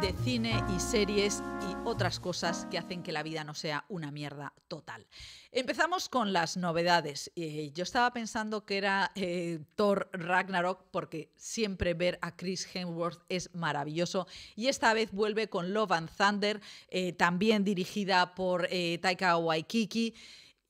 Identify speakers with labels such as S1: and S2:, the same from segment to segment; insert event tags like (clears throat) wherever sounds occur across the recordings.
S1: de cine y series y otras cosas que hacen que la vida no sea una mierda total. Empezamos con las novedades. Eh, yo estaba pensando que era eh, Thor Ragnarok porque siempre ver a Chris Hemsworth es maravilloso y esta vez vuelve con Love and Thunder, eh, también dirigida por Taika Waikiki.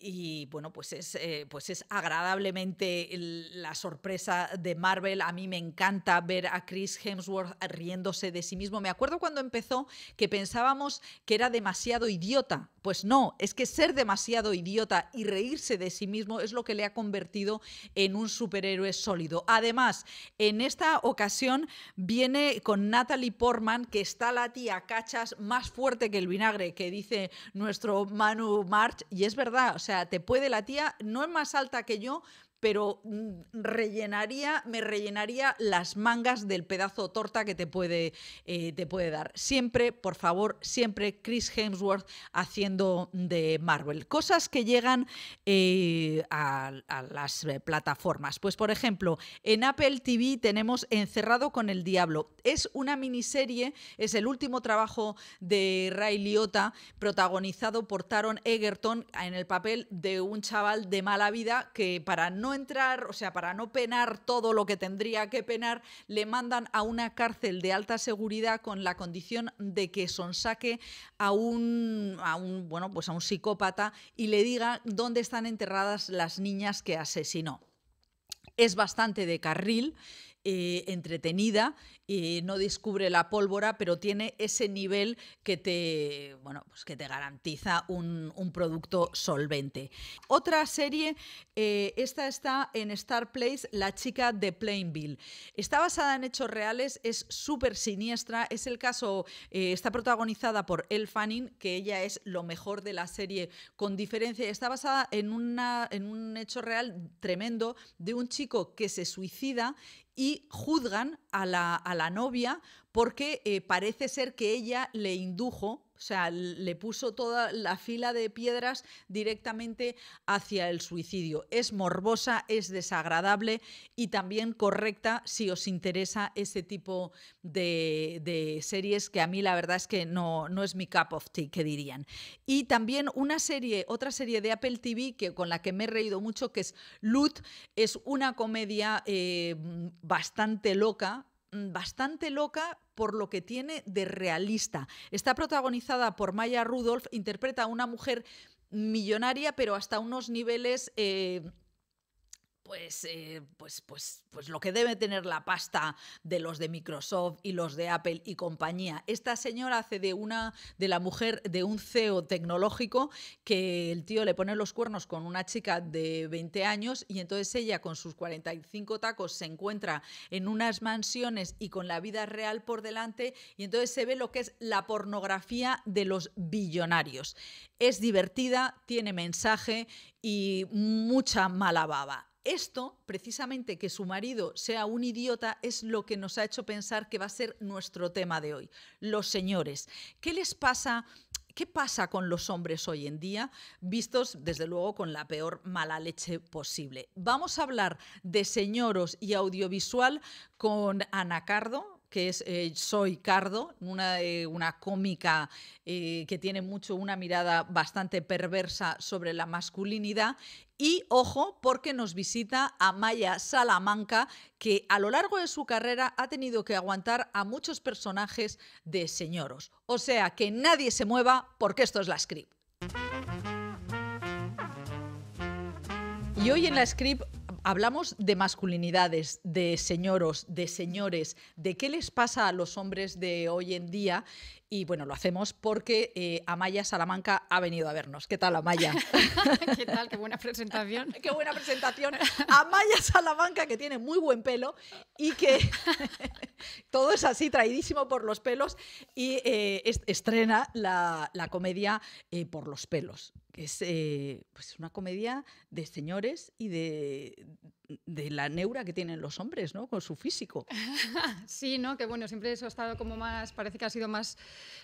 S1: Y bueno, pues es, eh, pues es agradablemente la sorpresa de Marvel. A mí me encanta ver a Chris Hemsworth riéndose de sí mismo. Me acuerdo cuando empezó que pensábamos que era demasiado idiota. Pues no, es que ser demasiado idiota y reírse de sí mismo es lo que le ha convertido en un superhéroe sólido. Además, en esta ocasión viene con Natalie Portman, que está la tía cachas más fuerte que el vinagre, que dice nuestro Manu March. Y es verdad, o sea, o sea, te puede la tía, no es más alta que yo, pero mm, rellenaría, me rellenaría las mangas del pedazo torta que te puede, eh, te puede dar. Siempre, por favor, siempre Chris Hemsworth haciendo de Marvel. Cosas que llegan eh, a, a, las eh, plataformas. Pues, por ejemplo, en Apple TV tenemos Encerrado con el Diablo. Es una miniserie, es el último trabajo de Ray Liotta, protagonizado por Taron Egerton en el papel de un chaval de mala vida que para no entrar, o sea, para no penar todo lo que tendría que penar, le mandan a una cárcel de alta seguridad con la condición de que sonsaque a un, a un, bueno, pues a un psicópata y le diga dónde están enterradas las niñas que asesinó. Es bastante de carril eh, entretenida, y eh, no descubre la pólvora, pero tiene ese nivel que te, bueno, pues que te garantiza un, producto solvente. Otra serie, eh, esta está en Star Place, La chica de Plainville. Está basada en hechos reales, es súper siniestra, es el caso, está protagonizada por Elle Fanning, que ella es lo mejor de la serie con diferencia. Está basada en, una, en un hecho real tremendo de un chico que se suicida y juzgan a la, a la novia porque eh, parece ser que ella le indujo o sea, le puso toda la fila de piedras directamente hacia el suicidio. Es morbosa, es desagradable y también correcta si os interesa ese tipo de, series que a mí la verdad es que no, no, es mi cup of tea, que dirían. Y también una serie, otra serie de Apple TV que, con la que me he reído mucho, que es Lut, es una comedia eh, bastante loca, Mm, bastante loca por lo que tiene de realista. Está protagonizada por Maya Rudolph, interpreta a una mujer millonaria, pero hasta unos niveles... Eh, pues, eh, pues, pues, pues lo que debe tener la pasta de los de Microsoft y los de Apple y compañía. Esta señora hace de una de la mujer de un CEO tecnológico que el tío le pone los cuernos con una chica de 20 años y entonces ella con sus 45 tacos se encuentra en unas mansiones y con la vida real por delante y entonces se ve lo que es la pornografía de los billonarios. Es divertida, tiene mensaje y mucha mala baba esto, precisamente que su marido sea un idiota, es lo que nos ha hecho pensar que va a ser nuestro tema de hoy. Los señores. ¿Qué les pasa? ¿Qué pasa con los hombres hoy en día, vistos desde luego con la peor mala leche posible? Vamos a hablar de señoros y audiovisual con Ana Cardo, que es eh, Soy Cardo, una, eh, una cómica eh, que tiene mucho una mirada bastante perversa sobre la masculinidad, y ojo, porque nos visita Amaya Salamanca, que a lo largo de su carrera ha tenido que aguantar a muchos personajes de señoros. O sea, que nadie se mueva porque esto es la script. Y hoy en la script Hablamos de masculinidades, de señoros, de señores, de qué les pasa a los hombres de hoy en día. Y bueno, lo hacemos porque eh, Amaya Salamanca ha venido a vernos. ¿Qué tal, Amaya?
S2: (laughs) ¿Qué tal? Qué buena presentación. (laughs) qué buena presentación.
S1: Amaya Salamanca, que tiene muy buen pelo y que (laughs) todo es así, traidísimo por los pelos, y eh, estrena la, comedia eh, Por los pelos es eh, pues una comedia de señores y de, de, la neura que tienen los hombres, ¿no? Con su físico.
S2: (laughs) Sí, ¿no? Que bueno, siempre eso ha estado como más, parece que ha sido más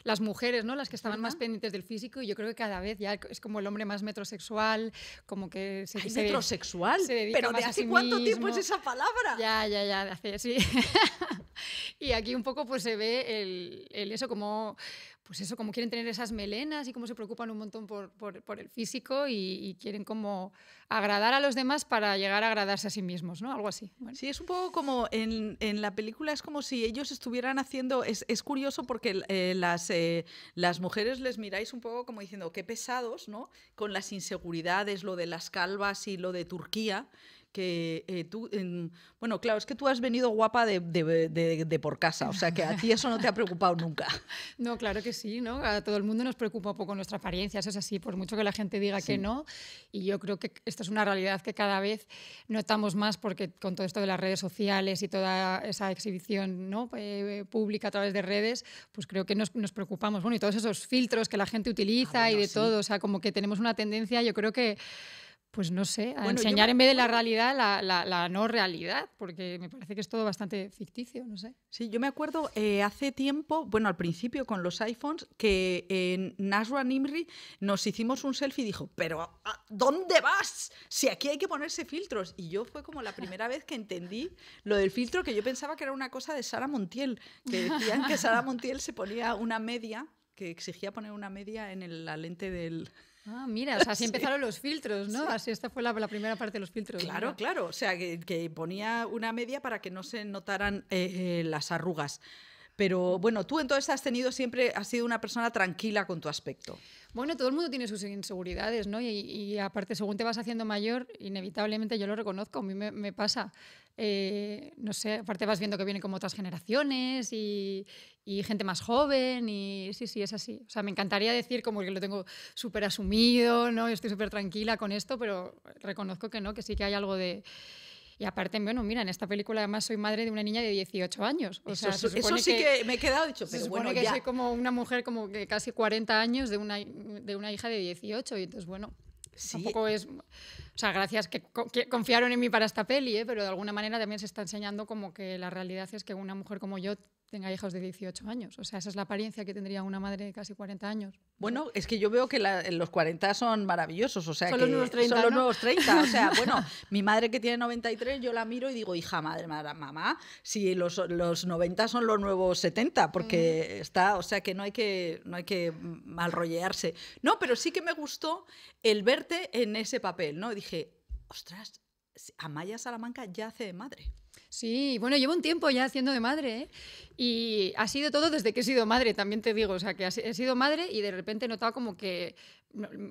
S2: las mujeres, ¿no? Las que estaban más pendientes del físico y yo creo que cada vez ya es como el hombre más metrosexual, como que se... dice... metrosexual, pero ¿de hace cuánto tiempo es esa palabra? Ya, ya, ya, de hace, sí. (laughs) y aquí un poco pues se ve el, el eso como pues eso, como quieren tener esas melenas y como se preocupan un montón por, el físico y, quieren como agradar a los demás para llegar a agradarse a sí mismos, ¿no? Algo así. Sí, es un poco como en, la película es como si ellos estuvieran
S1: haciendo, es, curioso porque eh, las, eh, las mujeres les miráis un poco como diciendo, qué pesados, ¿no? Con las inseguridades, lo de las calvas y lo de Turquía que eh, tú, bueno, claro, es que tú has venido guapa de, de, por casa, o sea que a ti eso no te ha preocupado nunca. (laughs)
S2: No, claro que sí, ¿no? A todo el mundo nos preocupa un poco nuestra apariencia, eso es así, por mucho que la gente diga que no, y yo creo que esta es una realidad que cada vez notamos más porque con todo esto de las redes sociales y toda esa exhibición ¿no? Eh, eh, pública a través de redes, pues creo que nos, nos, preocupamos, bueno, y todos esos filtros que la gente utiliza ah, y de todo, o sea, como que tenemos una tendencia, yo creo que pues no sé, a enseñar en vez de la realidad la, no realidad, porque me parece que es todo bastante ficticio, no sé. Sí, yo me acuerdo eh,
S1: hace tiempo, bueno, al principio con los iPhones, que en Nasra Nimri nos hicimos un selfie y dijo, pero ah, ¿dónde vas? Si aquí hay que ponerse filtros. Y yo fue como la (laughs) primera vez que entendí lo del filtro, que yo pensaba que era una cosa de Sara Montiel, que decían que Sara (laughs) Montiel se ponía una media, que exigía poner una media en la lente del
S2: Ah, mira, o así (laughs) empezaron los filtros, ¿no? Así esta fue la, primera parte de los filtros. Claro,
S1: claro. O sea, que, ponía una media para que no se notaran eh, eh, las arrugas. Pero bueno, tú entonces has tenido siempre, has sido una persona tranquila con tu aspecto.
S2: Bueno, todo el mundo tiene sus inseguridades, ¿no? Y, aparte, según te vas haciendo mayor, inevitablemente yo lo reconozco, a mí me, pasa. Eh, no sé, aparte vas viendo que vienen como otras generaciones y, gente más joven y sí, sí, es así. O sea, me encantaría decir como que lo tengo súper asumido, ¿no? estoy súper tranquila con esto, pero reconozco que no, que sí que hay algo de... Y aparte, bueno, mira, en esta película además soy madre de una niña de 18 años. eso, sí que, me he quedado dicho, pero se supone que soy como una mujer como de casi 40 años de una, de una hija de 18 y entonces, bueno, un tampoco es... O sea, gracias que, confiaron en mí para esta peli, ¿eh? pero de alguna manera también se está enseñando como que la realidad es que una mujer como yo tenga hijos de 18 años. O sea, esa es la apariencia que tendría una madre de casi 40 años.
S1: Bueno, es que yo veo que los 40 son maravillosos, o sea, son los nuevos 30, O sea, (laughs) bueno, mi madre que tiene 93, yo la miro y digo, hija, madre, mamá, si los, 90 son los nuevos 70, porque mm. está, o sea, que no hay que, no hay que malrollearse. No, pero sí que me gustó el verte en ese papel, ¿no? Dije, ostras, Amaya Salamanca ya hace de madre.
S2: Sí, bueno, llevo un tiempo ya haciendo de madre ¿eh? y ha sido todo desde que he sido madre, también te digo, o sea, que he sido madre y de repente he notado como que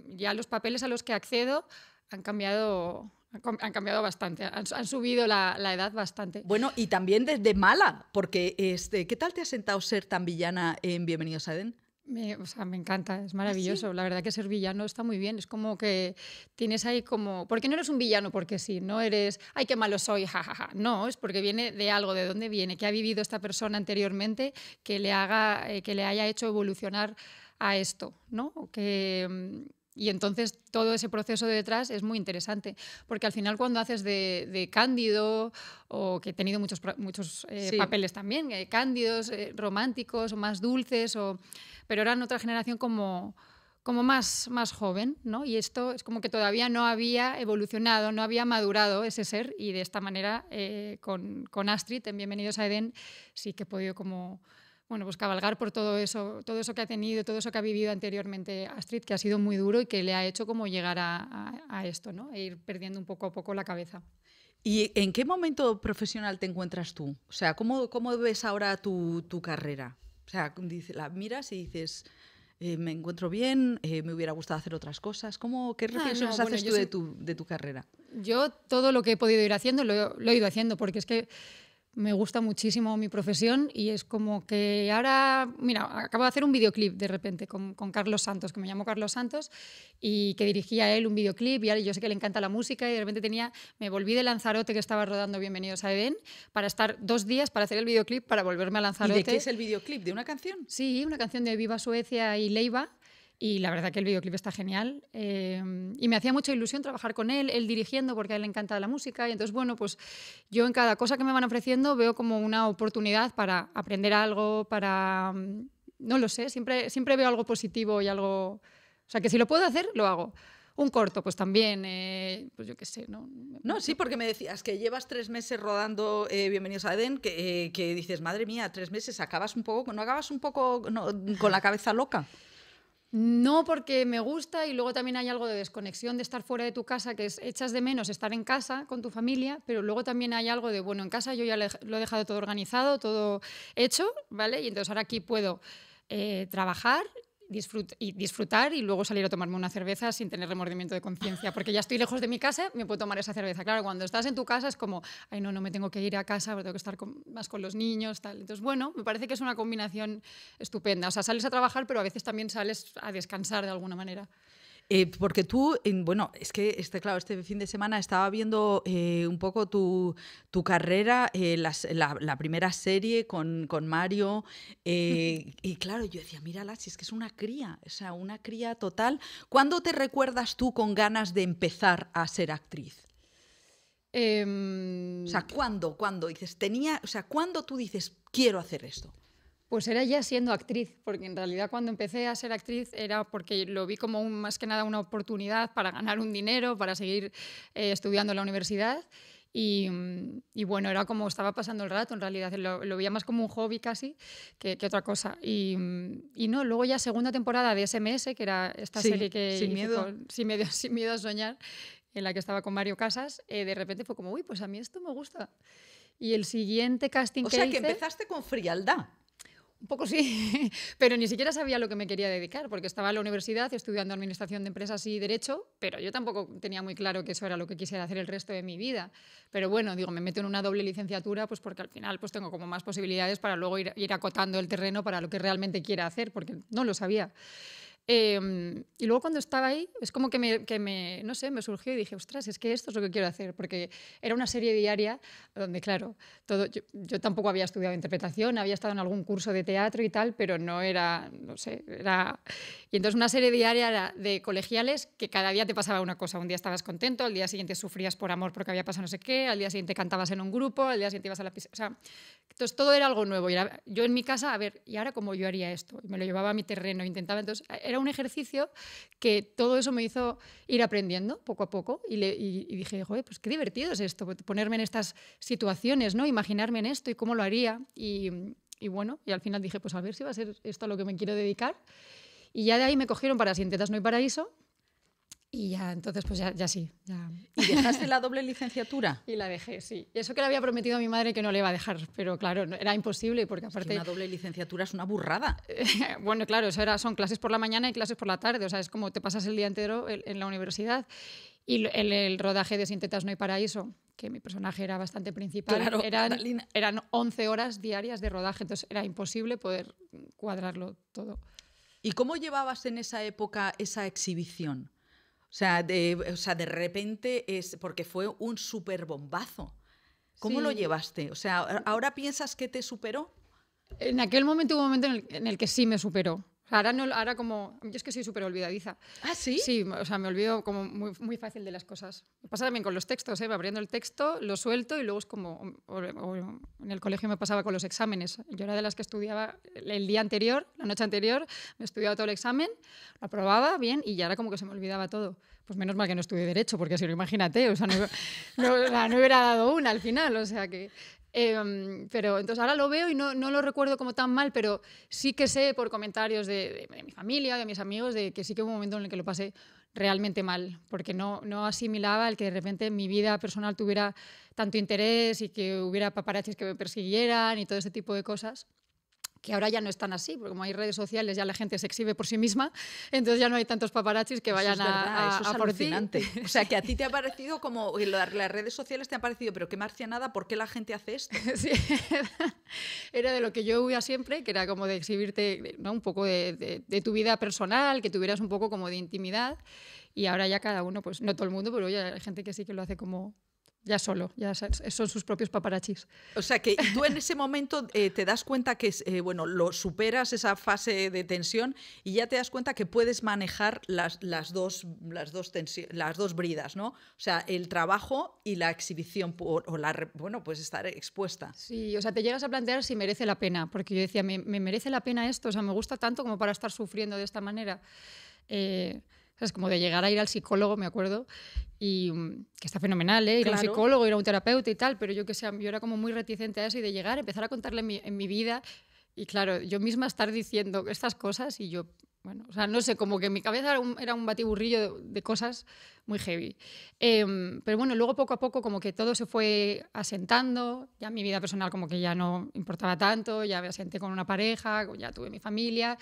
S2: ya los papeles a los que accedo han cambiado han cambiado bastante, han, subido la, edad bastante. Bueno, y también desde mala, porque este, ¿qué tal te ha
S1: sentado ser tan villana en Bienvenidos a Eden?
S2: Me, o sea, me encanta, es ¿Ah, maravilloso. La verdad que ser villano está muy bien. Es como que tienes ahí como... Porque no eres un villano porque sí, no eres, ay, qué malo soy, jajaja. No, es porque viene de algo, de dónde viene, que ha vivido esta persona anteriormente que le, haga, eh, que le haya hecho evolucionar a esto, ¿no? Que mm, y entonces todo ese proceso de detrás es muy interesante, porque al final cuando haces de, Cándido, o que he tenido muchos, muchos eh, papeles también, eh, cándidos, eh, románticos o más dulces, o, pero eran otra generación como, como más, más joven, ¿no? Y esto es como que todavía no había evolucionado, no había madurado ese ser, y de esta manera con, Astrid en Bienvenidos a Edén sí que he podido como bueno, pues cabalgar por todo eso, todo eso que ha tenido, todo eso que ha vivido anteriormente Astrid, que ha sido muy duro y que le ha hecho como llegar a, esto, ¿no? E ir perdiendo un poco a poco la cabeza.
S1: ¿Y en qué momento profesional te encuentras tú? O sea, ¿cómo, cómo ves ahora tu, tu carrera? O sea, la miras y dices, eh, me encuentro bien, eh, me hubiera gustado hacer otras cosas. ¿Cómo, ¿Qué ah, reflexiones haces tú de, tu, de tu carrera?
S2: Yo todo lo que he podido ir haciendo lo, he ido haciendo, porque es que me gusta muchísimo mi profesión y es como que ahora, mira, acabo de hacer un videoclip de repente con, Carlos Santos, que me llamo Carlos Santos y que dirigía él un videoclip y yo sé que le encanta la música y de repente tenía, me volví de Lanzarote que estaba rodando Bienvenidos a Eden para estar dos días para hacer el videoclip para volverme a Lanzarote. ¿Y de qué es el videoclip? ¿De una canción? Sí, una canción de Viva Suecia y Leiva y la verdad que el videoclip está genial. Eh, y me hacía mucha ilusión trabajar con él, él dirigiendo porque a él le encanta la música. Y entonces, bueno, pues yo en cada cosa que me van ofreciendo veo como una oportunidad para aprender algo, para... Mm, no lo sé, siempre, siempre veo algo positivo y algo... O sea, que si lo puedo hacer, lo hago. Un corto, pues también, eh, pues yo qué sé, ¿no? No, sí, porque me decías
S1: que llevas tres meses rodando eh, Bienvenidos a Eden que, que, dices, madre mía, tres meses, acabas un
S2: poco, ¿no acabas un poco con la cabeza loca? No porque me gusta y luego también hay algo de desconexión de estar fuera de tu casa, que es echas de menos estar en casa con tu familia, pero luego también hay algo de, bueno, en casa yo ya lo he dejado todo organizado, todo hecho, ¿vale? Y entonces ahora aquí puedo eh, trabajar disfrutar y luego salir a tomarme una cerveza sin tener remordimiento de conciencia, porque ya estoy lejos de mi casa, me puedo tomar esa cerveza. Claro, cuando estás en tu casa es como, ay, no, no me tengo que ir a casa, tengo que estar más con los niños, tal. Entonces, bueno, me parece que es una combinación estupenda. O sea, sales a trabajar, pero a veces también sales a descansar de alguna manera.
S1: Eh, porque tú, bueno, es que este, claro, este fin de semana estaba viendo eh, un poco tu, carrera, eh, la, primera serie con, con Mario, (laughs) y claro, yo decía, mírala, si es que es una cría, o sea, una cría total. ¿Cuándo te recuerdas tú con ganas de empezar a ser actriz? Em, o sea, ¿cuándo? ¿Cuándo? Dices, tenía, o sea, ¿cuándo tú dices, quiero hacer esto?
S2: Pues era ya siendo actriz, porque en realidad cuando empecé a ser actriz era porque lo vi como más que nada una oportunidad para ganar un dinero, para seguir eh, estudiando en la universidad. Mm, y, bueno, era como estaba pasando el rato, en realidad lo, veía más como un hobby casi que, otra cosa. Mm, y, no, luego ya segunda temporada de SMS, que era esta serie que... (laughs) Sin miedo. sin miedo. a soñar, en la que estaba con Mario Casas, eh, de repente fue como, uy, pues a mí esto me gusta. Y el siguiente casting que que O sea, que empezaste con frialdad. Un poco sí, (laughs) pero ni siquiera sabía lo que me quería dedicar, porque estaba en la universidad estudiando Administración de Empresas y Derecho, pero yo tampoco tenía muy claro que eso era lo que quisiera hacer el resto de mi vida. Pero bueno, digo, me meto en una doble licenciatura, pues porque al final pues tengo como más posibilidades para luego ir, ir acotando el terreno para lo que realmente quiera hacer, porque no lo sabía. Em, y luego cuando estaba ahí, es como que me, que me, no sé, me surgió y dije, ostras, es que esto es lo que quiero hacer, porque era una serie diaria donde, claro, todo, yo, tampoco había estudiado interpretación, había estado en algún curso de teatro y tal, pero no era, no sé, era... Y entonces una serie diaria de colegiales que cada día te pasaba una cosa, un día estabas contento, al día siguiente sufrías por amor porque había pasado no sé qué, al día siguiente cantabas en un grupo, al día siguiente ibas a la piscina, o sea, entonces todo era algo nuevo. Y era, yo en mi casa, a ver, ¿y ahora cómo yo haría esto? Y me lo llevaba a mi terreno, intentaba, entonces era un ejercicio que todo eso me hizo ir aprendiendo poco a poco y, le, dije, pues qué divertido es esto, pues ponerme en estas situaciones, ¿no? Imaginarme en esto y cómo lo haría y, bueno, y al final dije, pues a ver si va a ser esto a lo que me quiero dedicar. Y ya de ahí me cogieron para Sientetas No hay Paraíso, y ya, entonces, pues ya, ya sí. ¿Y dejaste la doble licenciatura? (laughs) Y la dejé, sí. Y eso que le había prometido a mi madre que no le iba a dejar, pero claro, era imposible porque aparte... una doble licenciatura es una burrada. (laughs) bueno, claro, eso era, son clases por la mañana y clases por la tarde, o sea, es como te pasas el día entero en, la universidad. Y el, el rodaje de Sintetas No hay Paraíso, que mi personaje era bastante principal, eran, eran 11 horas diarias de rodaje, entonces era imposible poder cuadrarlo todo. ¿Y cómo llevabas en esa época esa exhibición?
S1: O sea, de, de repente es porque fue un super bombazo. ¿Cómo lo
S2: llevaste? O sea, ¿ahora piensas que te superó? En aquel momento hubo un momento en el que sí me superó. Ahora, no, ahora como... Yo es que soy súper olvidadiza. ¿Ah, sí? Sí, o sea, me olvido como muy, muy fácil de las cosas. Me pasa también con los textos, ¿eh? abriendo el texto, lo suelto y luego es como... en el colegio me pasaba con los exámenes. Yo era de las que estudiaba el día anterior, la noche anterior, me estudiaba todo el examen, lo aprobaba bien y ya era como que se me olvidaba todo. Pues menos mal que no estudié Derecho, porque si no, imagínate, o sea, no, (laughs) o sea, no hubiera dado una al final, o sea que... Em, pero entonces ahora lo veo y no, lo recuerdo como tan mal, pero sí que sé por comentarios de, mi familia, de mis amigos, de que sí que hubo un momento en el que lo pasé realmente mal, porque no, no asimilaba el que de repente mi vida personal tuviera tanto interés y que hubiera paparazzis que me persiguieran y todo ese tipo de cosas que ahora ya no están así, porque como hay redes sociales ya la gente se exhibe por sí misma, entonces ya no hay tantos paparazzis que vayan a, a, eso O sea, que a ti te ha (laughs) parecido como las, redes sociales te han parecido,
S1: pero qué marcianada, ¿por qué la gente hace esto? (laughs)
S2: era de lo que yo huía siempre, que era como de exhibirte un poco de, tu vida personal, que tuvieras un poco como de intimidad y ahora ya cada uno, pues no todo el mundo, pero ya hay gente que sí que lo hace como ya solo, ya son sus propios paparachis. O sea que tú en ese momento eh, te das cuenta que, eh, bueno, lo
S1: superas esa fase de tensión y ya te das cuenta que puedes manejar las, las dos, las, dos las dos bridas, ¿no? O sea, el trabajo y la exhibición, o la, bueno, pues estar expuesta.
S2: Sí, o sea, te llegas a plantear si merece la pena, porque yo decía, me, merece la pena esto, o sea, me gusta tanto como para estar sufriendo de esta manera. Eh, es como de llegar a ir al psicólogo, me acuerdo, y mm, que está fenomenal, ¿eh? ir un psicólogo, ir a un terapeuta y tal, pero yo que sé, yo era como muy reticente a eso y de llegar, empezar a contarle en mi, vida. Y claro, yo misma estar diciendo estas cosas y yo bueno, o sea, no sé, como que mi cabeza era un, batiburrillo de, cosas muy heavy. Em, pero bueno, luego poco a poco como que todo se fue asentando, ya mi vida personal como que ya no importaba tanto, ya me asenté con una pareja, ya tuve mi familia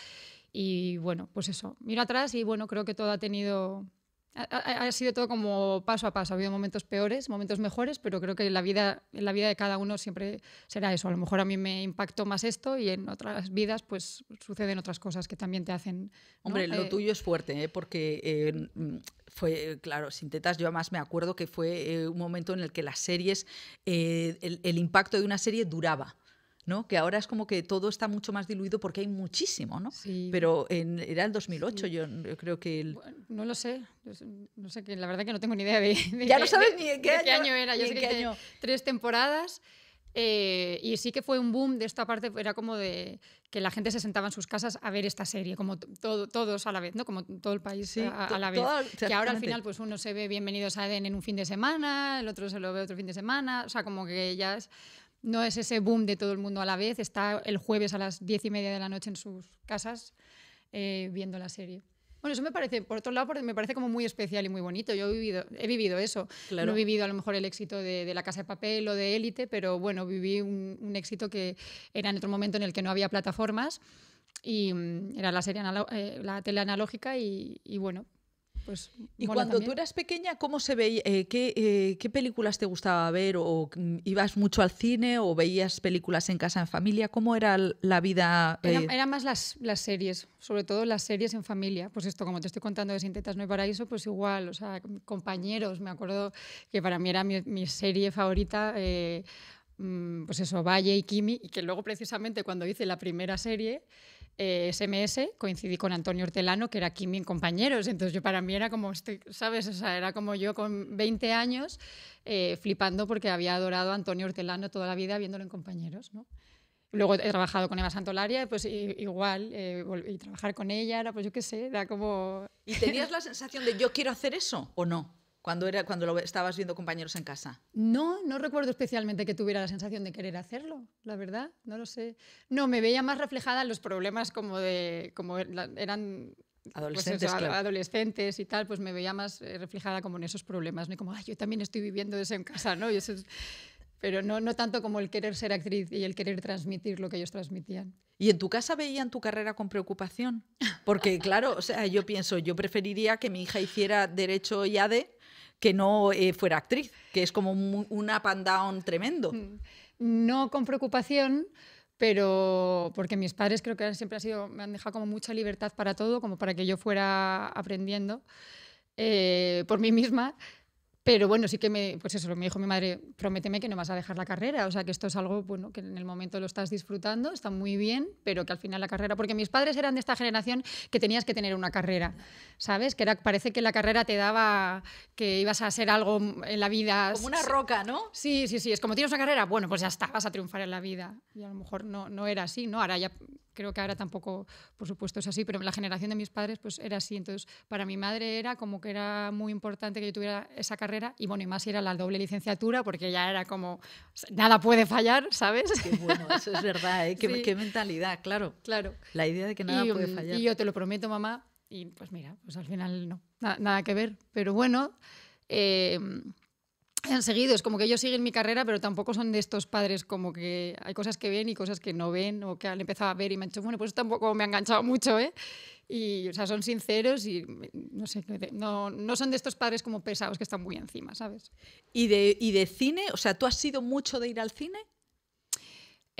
S2: y bueno, pues eso, miro atrás y bueno, creo que todo ha tenido ha, sido todo como paso a paso. Ha habido momentos peores, momentos mejores, pero creo que la vida, en la vida de cada uno siempre será eso. A lo mejor a mí me impactó más esto y en otras vidas pues suceden otras cosas que también te hacen... Hombre, lo eh, tuyo
S1: es fuerte, ¿eh? porque eh, mm, fue, claro, tetas, yo además me acuerdo que fue un momento en el que las series, el impacto de una serie duraba. ¿no? Que ahora es como que todo está mucho más diluido porque hay muchísimo, ¿no? Pero era el 2008, yo, creo que...
S2: no lo sé, no sé la verdad que no tengo ni idea de... (laughs) ya no sabes ni qué, año, era, yo sé que año. tres temporadas. Eh, y sí que fue un boom de esta parte, era como de que la gente se sentaba en sus casas a ver esta serie, como todo, todos a la vez, ¿no? Como todo el país eh, a, la vez. que ahora al final pues uno se ve Bienvenidos a Eden en un fin de semana, el otro se lo ve otro fin de semana, o sea, como que ya es no es ese boom de todo el mundo a la vez. Está el jueves a las diez y media de la noche en sus casas eh, viendo la serie. Bueno, eso me parece, por otro lado, me parece como muy especial y muy bonito. Yo he vivido, eso. No he vivido a lo mejor el éxito de, La Casa de Papel o de Élite, pero bueno, viví un, éxito que era en otro momento en el que no había plataformas y mm, era la serie eh, la tele analógica y bueno, pues, y cuando tú
S1: eras pequeña, ¿cómo se eh, eh, qué, películas te gustaba ver? ¿O mm, ibas mucho al cine? ¿O veías películas en casa en familia? ¿Cómo era la vida? Eran eh? era
S2: más las, series, sobre todo las series en familia. Pues esto, como te estoy contando de Sintetas No hay Paraíso, pues igual, o sea, compañeros, me acuerdo que para mí era mi, mi serie favorita mm, pues eso, Valle y Kimi, y que luego precisamente cuando hice la primera serie, SMS, eh, coincidí con Antonio Hortelano, que era aquí mi compañeros, entonces yo para mí era como, ¿sabes? O sea, era como yo con 20 años eh, flipando porque había adorado a Antonio Hortelano toda la vida viéndolo en compañeros, ¿no? Luego he trabajado con Eva Santolaria, pues igual, eh, y trabajar con ella era, pues yo qué sé, era como... ¿Y tenías
S1: la sensación de yo quiero hacer eso o no? cuando, era, cuando lo estabas viendo compañeros en casa?
S2: No, no recuerdo especialmente que tuviera la sensación de querer hacerlo, la verdad, no lo sé. No, me veía más reflejada en los problemas como, de, como er, eran pues adolescentes, adolescentes y tal, pues me veía más eh, reflejada como en esos problemas, ¿no? Y como, Ay, yo también estoy viviendo eso en casa, ¿no? Y eso pero no, no tanto como el querer ser actriz y el querer transmitir lo que ellos transmitían.
S1: ¿Y en tu casa veían
S2: tu carrera con preocupación?
S1: Porque claro, o sea, yo pienso, yo preferiría que mi hija hiciera derecho y ADE que no eh, fuera actriz, que es como un, un
S2: tremendo. Mm. No con preocupación, pero porque mis padres creo que siempre han sido, me han dejado como mucha libertad para todo, como para que yo fuera aprendiendo eh, por mí misma. Pero bueno, sí que me, pues eso, me dijo mi madre, prométeme que no vas a dejar la carrera, o sea que esto es algo bueno, que en el momento lo estás disfrutando, está muy bien, pero que al final la carrera, porque mis padres eran de esta generación que tenías que tener una carrera, ¿sabes? Que era, parece que la carrera te daba que ibas a hacer algo en la vida. Como una roca, ¿no? Sí, sí, sí, es como tienes una carrera, bueno, pues ya está, vas a triunfar en la vida. Y a lo mejor no, no era así, ¿no? Ahora ya creo que ahora tampoco, por supuesto, es así, pero la generación de mis padres pues era así. Entonces, para mi madre era como que era muy importante que yo tuviera esa carrera y bueno, y más era la doble licenciatura, porque ya era como, nada puede fallar, ¿sabes? Qué bueno, eso es verdad, ¿eh? (laughs) qué, mentalidad, claro. Claro. La idea de que nada puede mm, fallar. Y yo te lo prometo, mamá, y pues mira, pues al final no, nada, que ver, pero bueno. Eh, han seguido. Es como que ellos siguen mi carrera, pero tampoco son de estos padres como que hay cosas que ven y cosas que no ven o que han empezado a ver y me han dicho, bueno, pues tampoco me han enganchado mucho, ¿eh? Y, o sea, son sinceros y no sé, no, no son de estos padres como pesados que están muy encima, ¿sabes? ¿Y de, ¿Y de cine? O sea, ¿tú has sido mucho de ir al cine?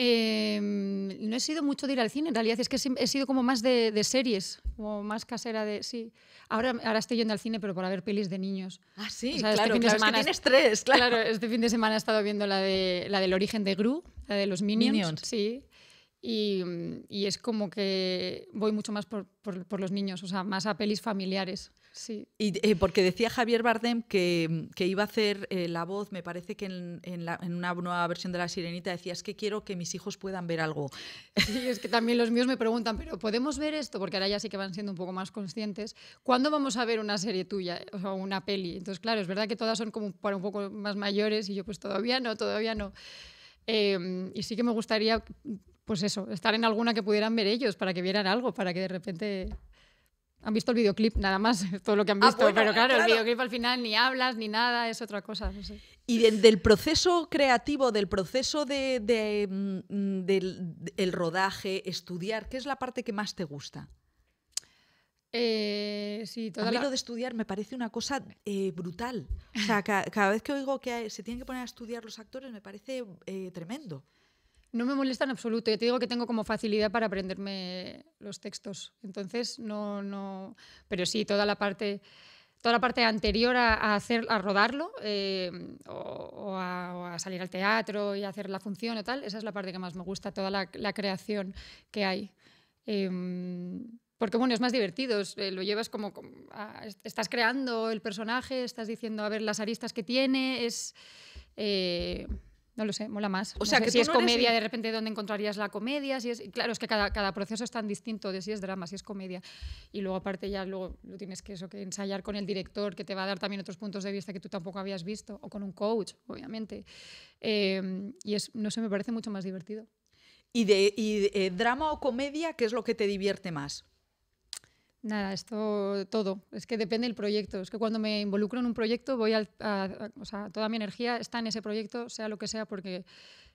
S2: Em, no he sido mucho de ir al cine, en realidad es que he sido como más de, series, como más casera de... Sí, ahora, ahora estoy yendo al cine, pero para ver pelis de niños. Ah, sí, este claro, este fin de semana, es tienes tres, claro. este fin de semana he estado viendo la, de, la del origen de Gru, la de los Minions. Sí, y, es como que voy mucho más por los niños, o sea, más a pelis familiares. Sí.
S1: Y, eh, porque decía Javier Bardem que, que iba a hacer eh, la voz, me parece que en, en,
S2: una nueva versión de La Sirenita decía, es que quiero que mis hijos puedan ver algo. Sí, es que también los míos me preguntan, pero ¿podemos ver esto? Porque ahora ya sí que van siendo un poco más conscientes. ¿Cuándo vamos a ver una serie tuya o una peli? Entonces, claro, es verdad que todas son como para un poco más mayores y yo pues todavía no, todavía no. Em, y sí que me gustaría, pues eso, estar en alguna que pudieran ver ellos, para que vieran algo, para que de repente han visto el videoclip nada más, (laughs) todo lo que han ah, visto. pero claro, el videoclip al final ni hablas ni nada, es otra cosa. Y del proceso
S1: creativo, del proceso de, mm, mm, del, rodaje, estudiar, ¿qué es la parte que más te gusta?
S2: Eh, sí, a de estudiar
S1: me parece una cosa eh, brutal. O sea, cada, vez que oigo que se tienen que poner a estudiar los actores me parece eh, tremendo.
S2: No me molesta en absoluto. Yo te digo que tengo como facilidad para aprenderme los textos. Entonces, no, no. Pero sí, toda la parte. Toda la parte anterior a, hacer, a rodarlo eh, o, a, salir al teatro y hacer la función o tal, esa es la parte que más me gusta, toda la, creación que hay. Em, porque bueno, es más divertido, eh, lo llevas como, estás creando el personaje, estás diciendo a ver las aristas que tiene, es eh, no lo sé, mola más. O sea, que si es comedia, de repente, ¿dónde encontrarías la comedia? Si es... Claro, es que cada, proceso es tan distinto de si es drama, si es comedia. Y luego, aparte, ya luego lo tienes que, eso, que ensayar con el director, que te va a dar también otros puntos de vista que tú tampoco habías visto, o con un coach, obviamente. Em, y es, no sé, me parece mucho más divertido.
S1: ¿Y de, eh, drama o comedia, qué es lo que te divierte más?
S2: Nada, esto todo. Es que depende del proyecto. Es que cuando me involucro en un proyecto, voy a, toda mi energía está en ese proyecto, sea lo que sea, porque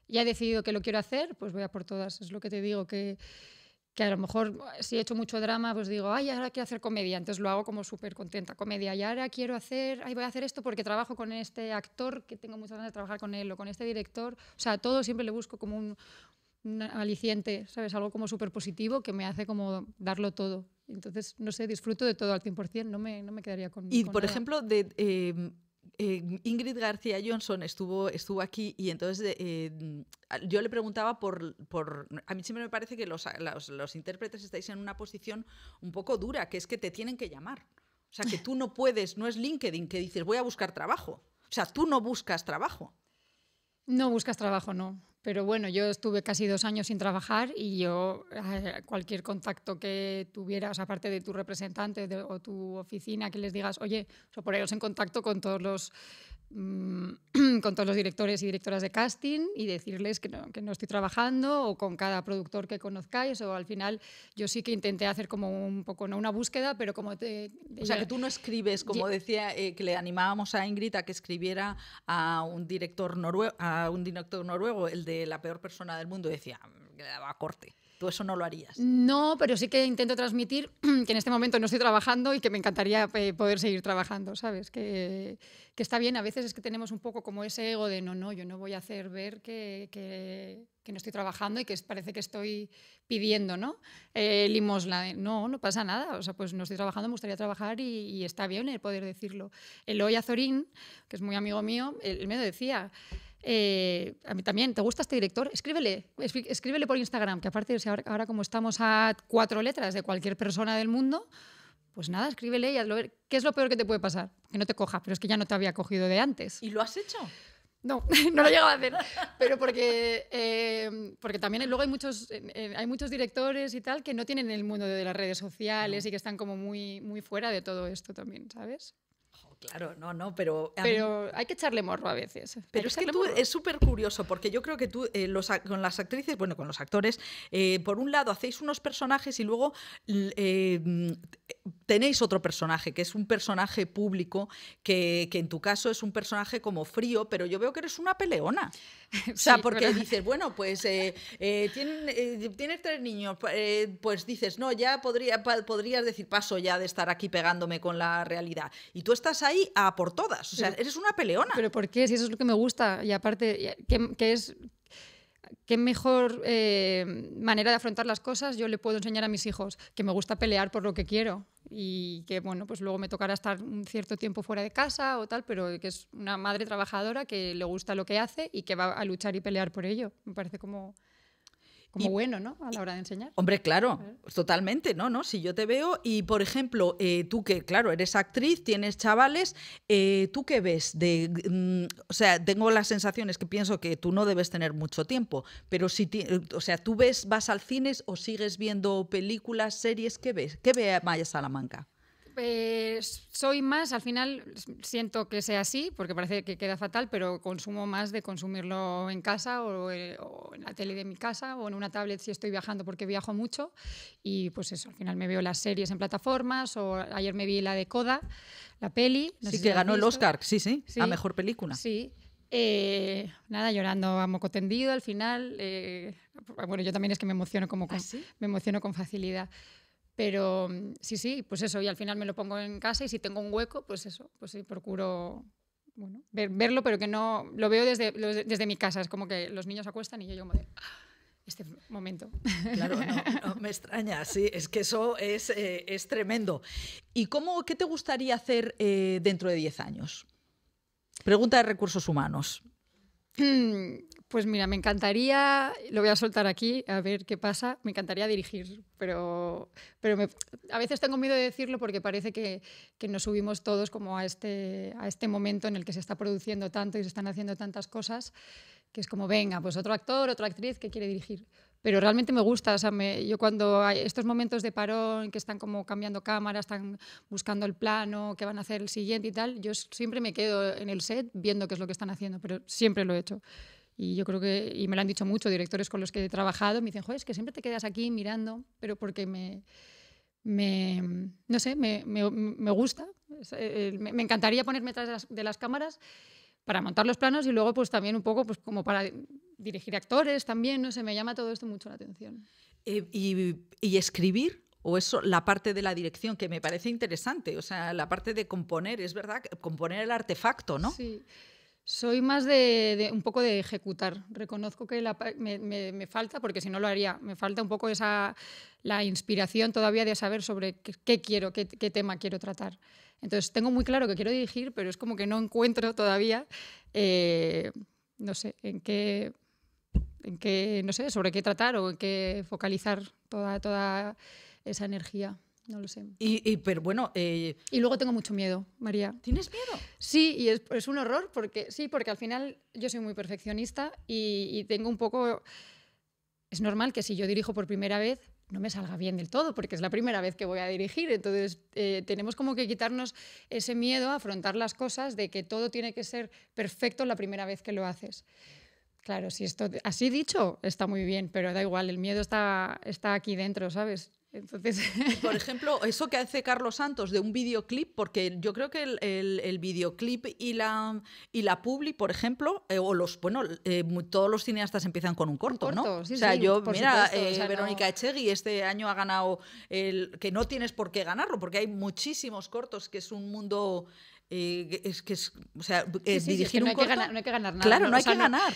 S2: ya he decidido que lo quiero hacer, pues voy a por todas. Es lo que te digo, que, a lo mejor si he hecho mucho drama, pues digo, ay, ahora quiero hacer comedia, entonces lo hago como súper contenta, comedia, y ahora quiero hacer, ay, voy a hacer esto porque trabajo con este actor, que tengo muchas ganas de trabajar con él, o con este director, o sea, todo siempre le busco como un, aliciente, ¿sabes? Algo como súper positivo que me hace como darlo todo. Entonces, no sé, disfruto de todo al 100%, no me, no me quedaría con. Y, por
S1: ejemplo, em, eh, Ingrid García Johnson estuvo, estuvo aquí y entonces eh, em, yo le preguntaba por, A mí siempre me parece que los, intérpretes estáis en una posición un poco dura, que es que te tienen que llamar. O sea, que tú no puedes, no es LinkedIn que dices voy a buscar trabajo. O sea, tú no buscas trabajo.
S2: No buscas trabajo, no. Pero bueno, yo estuve casi dos años sin trabajar y yo eh, cualquier contacto que tuvieras, aparte de tu representante o tu oficina, que les digas, oye, o poneros en contacto con todos los Mm, (clears throat) con todos los directores y directoras de casting y decirles que no, estoy trabajando o con cada productor que conozcáis o al final yo sí que intenté hacer como un poco, no una búsqueda, pero como te... o sea, que tú no escribes,
S1: como decía, eh, que le animábamos a Ingrid a que escribiera a un director noruego, a un director noruego el de la peor persona del mundo, decía, mm, que daba corte. Tú eso no lo harías.
S2: No, pero sí que intento transmitir (clears throat) que en este momento no estoy trabajando y que me encantaría eh, poder seguir trabajando, ¿sabes? Que, está bien, a veces es que tenemos un poco como ese ego de no, no, yo no voy a hacer ver que, no estoy trabajando y que parece que estoy pidiendo, ¿no? Eh, limosna, no, no pasa nada, o sea, pues no estoy trabajando, me gustaría trabajar y, está bien el poder decirlo. El Azorín, que es muy amigo mío, él me decía... Eh, a mí también, ¿te gusta este director? Escríbele, escríbele por Instagram, que aparte, de ahora, como estamos a cuatro letras de cualquier persona del mundo, pues nada, escríbele y hazlo ver. ¿Qué es lo peor que te puede pasar? Que no te coja, pero es que ya no te había cogido de antes. ¿Y lo has hecho? No, (laughs) no lo he llegado a hacer. Pero porque, eh, porque también luego hay muchos, eh, hay muchos directores y tal que no tienen el mundo de las redes sociales y que están como muy, muy fuera de todo esto también, ¿sabes? Claro, no, no, pero... Pero hay que echarle morro a veces. Eh. Pero es que tú, es súper
S1: curioso, porque yo creo que tú eh, con las actrices, bueno, con los actores, eh, por un lado hacéis unos personajes y luego mm, tenéis otro personaje, que es un personaje público, que, en tu caso es un personaje como frío, pero yo veo que eres una peleona. (laughs) o sea, porque dices, bueno, pues tienes tres niños, pues dices, no, ya podría, podrías decir, paso ya de estar aquí pegándome con la realidad. Y tú estás ahí a por todas. O sea, eres una peleona.
S2: Pero ¿por qué? Si eso es lo que me gusta. Y aparte, es qué mejor eh, manera de afrontar las cosas yo le puedo enseñar a mis hijos, que me gusta pelear por lo que quiero y que bueno, pues luego me tocará estar un cierto tiempo fuera de casa o tal, pero que es una madre trabajadora que le gusta lo que hace y que va a luchar y pelear por ello. Me parece como como bueno, ¿no? A la hora de enseñar.
S1: Hombre, claro, totalmente, ¿no? ¿no? Si yo te veo y, por ejemplo, eh, tú que, claro, eres actriz, tienes chavales, eh, ¿tú qué ves? De, mm, o sea, tengo las sensaciones que pienso que tú no debes tener mucho tiempo, pero si, o sea, tú ves, vas al cine o sigues viendo películas, series, ¿qué ves? ¿Qué ve Maya Salamanca?
S2: Pues soy más, al final siento que sea así, porque parece que queda fatal, pero consumo más de consumirlo en casa eh, o, en la tele de mi casa o en una tablet si estoy viajando porque viajo mucho. Y pues eso, al final me veo las series en plataformas o ayer me vi la de Coda, la peli. así sí, que ganó el Oscar, sí, sí, a mejor película. Sí. Eh, nada, llorando a moco tendido al final. bueno, yo también es que me emociono como ¿Ah, me emociono con facilidad. Pero mm, sí, sí, pues eso, y al final me lo pongo en casa y si tengo un hueco, pues eso, pues sí, procuro verlo, pero que no lo veo desde, desde mi casa. Es como que los niños acuestan y yo, yo ah, este momento. (laughs) Claro, no, me
S1: extraña, sí, es que eso es, eh, tremendo. ¿Y cómo, qué te gustaría hacer eh, dentro de 10 años? Pregunta de recursos humanos.
S2: Mm, pues mira, me encantaría, lo voy a soltar aquí, a ver qué pasa, me encantaría dirigir, pero, pero a veces tengo miedo de decirlo porque parece que, nos subimos todos como a este, a este momento en el que se está produciendo tanto y se están haciendo tantas cosas, que es como, venga, pues otro actor, otra actriz que quiere dirigir pero realmente me gusta. O sea, yo cuando hay estos momentos de parón, que están como cambiando cámara, están buscando el plano, que van a hacer el siguiente y tal, yo siempre me quedo en el set viendo qué es lo que están haciendo, pero siempre lo he hecho. Y yo creo que, y me lo han dicho mucho directores con los que he trabajado, me dicen, joder, es que siempre te quedas aquí mirando, pero porque me, me no sé, me, me, gusta. Eh, me encantaría ponerme detrás de las, cámaras para montar los planos y luego pues también un poco pues como para dirigir actores también, no sé, me llama todo esto mucho la atención. Eh, y,
S1: y escribir, o eso, la parte de la dirección, que me parece interesante, o sea, la parte de componer, es verdad, componer el artefacto, ¿no?
S2: Sí. Soy más de, un poco de ejecutar. Reconozco que me, falta, porque si no lo haría, me falta un poco esa, la inspiración todavía de saber sobre qué, quiero, qué, tema quiero tratar. Entonces tengo muy claro que quiero dirigir, pero es como que no encuentro todavía, eh, no sé, en qué, no sé, sobre qué tratar o en qué focalizar toda, toda esa energía no lo sé.
S1: Y, pero bueno... Eh,
S2: y luego tengo mucho miedo, María. ¿Tienes miedo? Sí, y es, un horror porque, sí, porque al final yo soy muy perfeccionista y, tengo un poco... Es normal que si yo dirijo por primera vez, no me salga bien del todo, porque es la primera vez que voy a dirigir. Entonces, eh, tenemos como que quitarnos ese miedo a afrontar las cosas de que todo tiene que ser perfecto la primera vez que lo haces. Claro, si esto así dicho está muy bien, pero da igual, el miedo está, está aquí dentro, ¿sabes? Entonces... Por (laughs) ejemplo, eso que hace Carlos Santos de un videoclip, porque yo creo que
S1: el, videoclip y la, y la publi, por ejemplo, eh, o los, bueno, eh, todos los cineastas empiezan con un corto, ¿no? o sea, yo, mira, eh, Verónica Echegui este año ha ganado el que no tienes por qué ganarlo, porque hay muchísimos cortos, que es un mundo eh, es que es, o sea, eh, dirigir no un no hay que ganar nada. Claro, no, hay que ganar.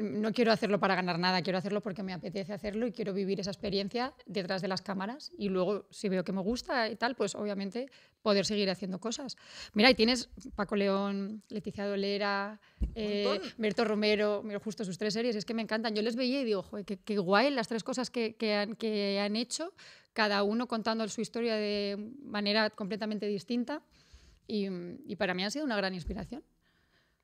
S2: No, quiero hacerlo para ganar nada, quiero hacerlo porque me apetece hacerlo y quiero vivir esa experiencia detrás de las cámaras y luego si veo que me gusta y tal, pues obviamente poder seguir haciendo cosas. Mira, y tienes Paco León, Leticia Dolera, eh, Berto Romero, justo sus tres series, es que me encantan. Yo les veía y digo, que qué, guay las tres cosas que, que, han, que han hecho, cada uno contando su historia de manera completamente distinta. Y, para mí ha sido una gran inspiración,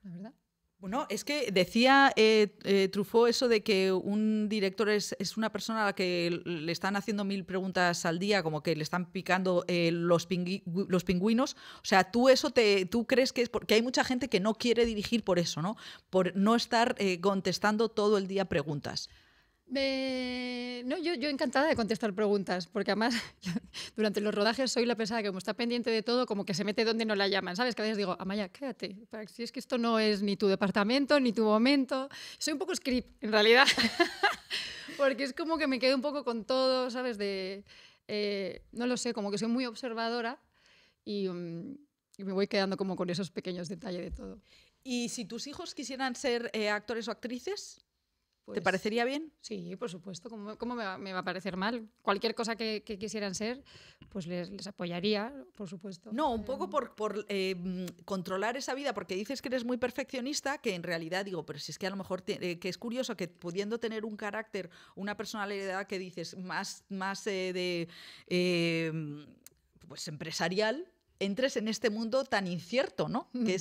S1: la verdad. Bueno, es que decía eh, eh, Truffaut eso de que un director es, es, una persona a la que le están haciendo mil preguntas al día, como que le están picando eh, los, los, pingüinos. O sea, tú eso te, tú crees que es porque hay mucha gente que no quiere dirigir por eso, ¿no? Por no estar eh, contestando todo el día preguntas
S2: no, yo, encantada de contestar preguntas, porque además (laughs) durante los rodajes soy la pesada que como está pendiente de todo, como que se mete donde no la llaman, ¿sabes? Que a digo, Amaya, quédate, si es que esto no es ni tu departamento, ni tu momento. Soy un poco script, en realidad, (laughs) porque es como que me quedo un poco con todo, ¿sabes? De, eh, no lo sé, como que soy muy observadora mm, y, me voy quedando como con esos pequeños detalles de todo. ¿Y si tus hijos quisieran ser eh, actores o actrices? ¿Te pues parecería bien? Sí, por supuesto. ¿Cómo, me, va, a parecer mal? Cualquier cosa que, quisieran ser, pues les, apoyaría, por supuesto. No, un poco eh, por,
S1: em, controlar esa vida, porque dices que eres muy perfeccionista, que en realidad digo, pero si es que a lo mejor eh, que es curioso que pudiendo tener un carácter, una personalidad que dices más, más eh, de em, pues empresarial, entres en este mundo tan incierto, ¿no? Que,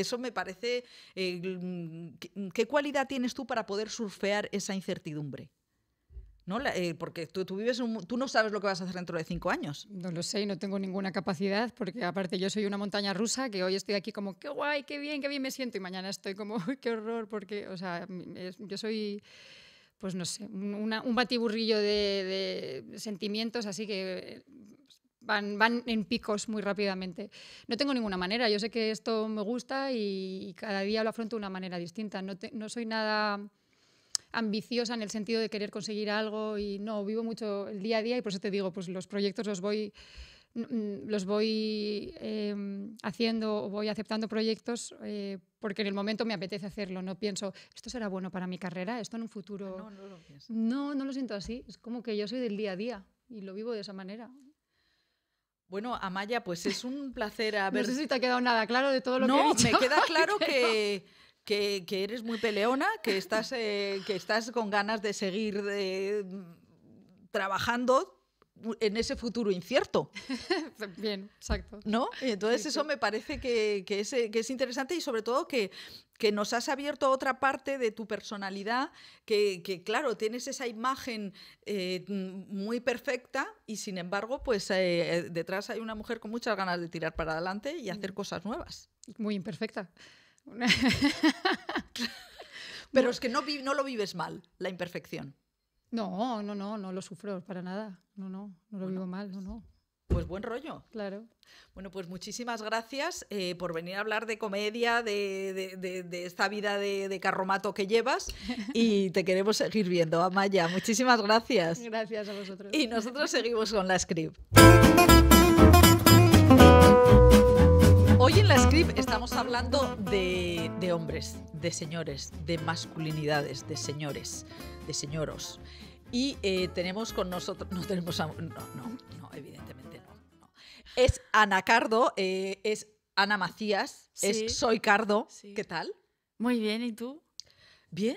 S1: eso me parece... Eh, ¿Qué cualidad tienes tú para poder surfear esa incertidumbre? ¿No? Eh, porque tú, vives
S2: tú no sabes lo que vas a hacer dentro de cinco años. No lo sé no tengo ninguna capacidad porque aparte yo soy una montaña rusa que hoy estoy aquí como qué guay, qué bien, qué bien me siento y mañana estoy como qué horror porque, o sea, yo soy pues no sé, un batiburrillo de, sentimientos, así que van, en picos muy rápidamente. No tengo ninguna manera, yo sé que esto me gusta y cada día lo afronto de una manera distinta. No, soy nada ambiciosa en el sentido de querer conseguir algo y no, vivo mucho el día a día y por eso te digo, pues los proyectos los voy los voy em, haciendo o voy aceptando proyectos eh, porque en el momento me apetece hacerlo. No pienso, esto será bueno para mi carrera, esto en un futuro. No, no lo, no, no lo siento así. Es como que yo soy del día a día y lo vivo de esa manera.
S1: Bueno, Amaya, pues es un (laughs) placer haber. no sé si
S2: te ha quedado nada claro de todo lo que he dicho. No, me queda (laughs) claro que.
S1: Que, eres muy peleona, que estás, eh, que estás con ganas de seguir eh, trabajando en ese futuro incierto.
S2: (laughs) Bien, exacto.
S1: ¿No? Entonces eso me parece eh, que, es, interesante y sobre todo que, nos has abierto otra parte de tu personalidad, que, claro, tienes esa imagen eh, muy perfecta y sin embargo, pues eh, detrás hay una mujer con muchas ganas de tirar para adelante y hacer
S2: mm. cosas nuevas. Muy imperfecta. (laughs) Pero es que
S1: no, no lo vives mal, la imperfección.
S2: No, no, no, no lo sufro para nada. No, no, no lo vivo mal, no, pues no. Pues buen rollo. Claro.
S1: Bueno, pues muchísimas gracias eh, por venir a hablar de comedia, de, de esta vida de, carromato que llevas (laughs) y te queremos seguir viendo, Amaya. Muchísimas gracias. Gracias a vosotros. Y nosotros seguimos con la script. Hoy en la script estamos hablando de, hombres, de señores, de masculinidades, de señores, de señoros. Y eh, tenemos con nosotros, no tenemos, a, no, no, evidentemente no. Es Ana Cardo, eh, es Ana Macías, es Soy Cardo. ¿Qué tal? Muy bien, ¿y tú? Bien,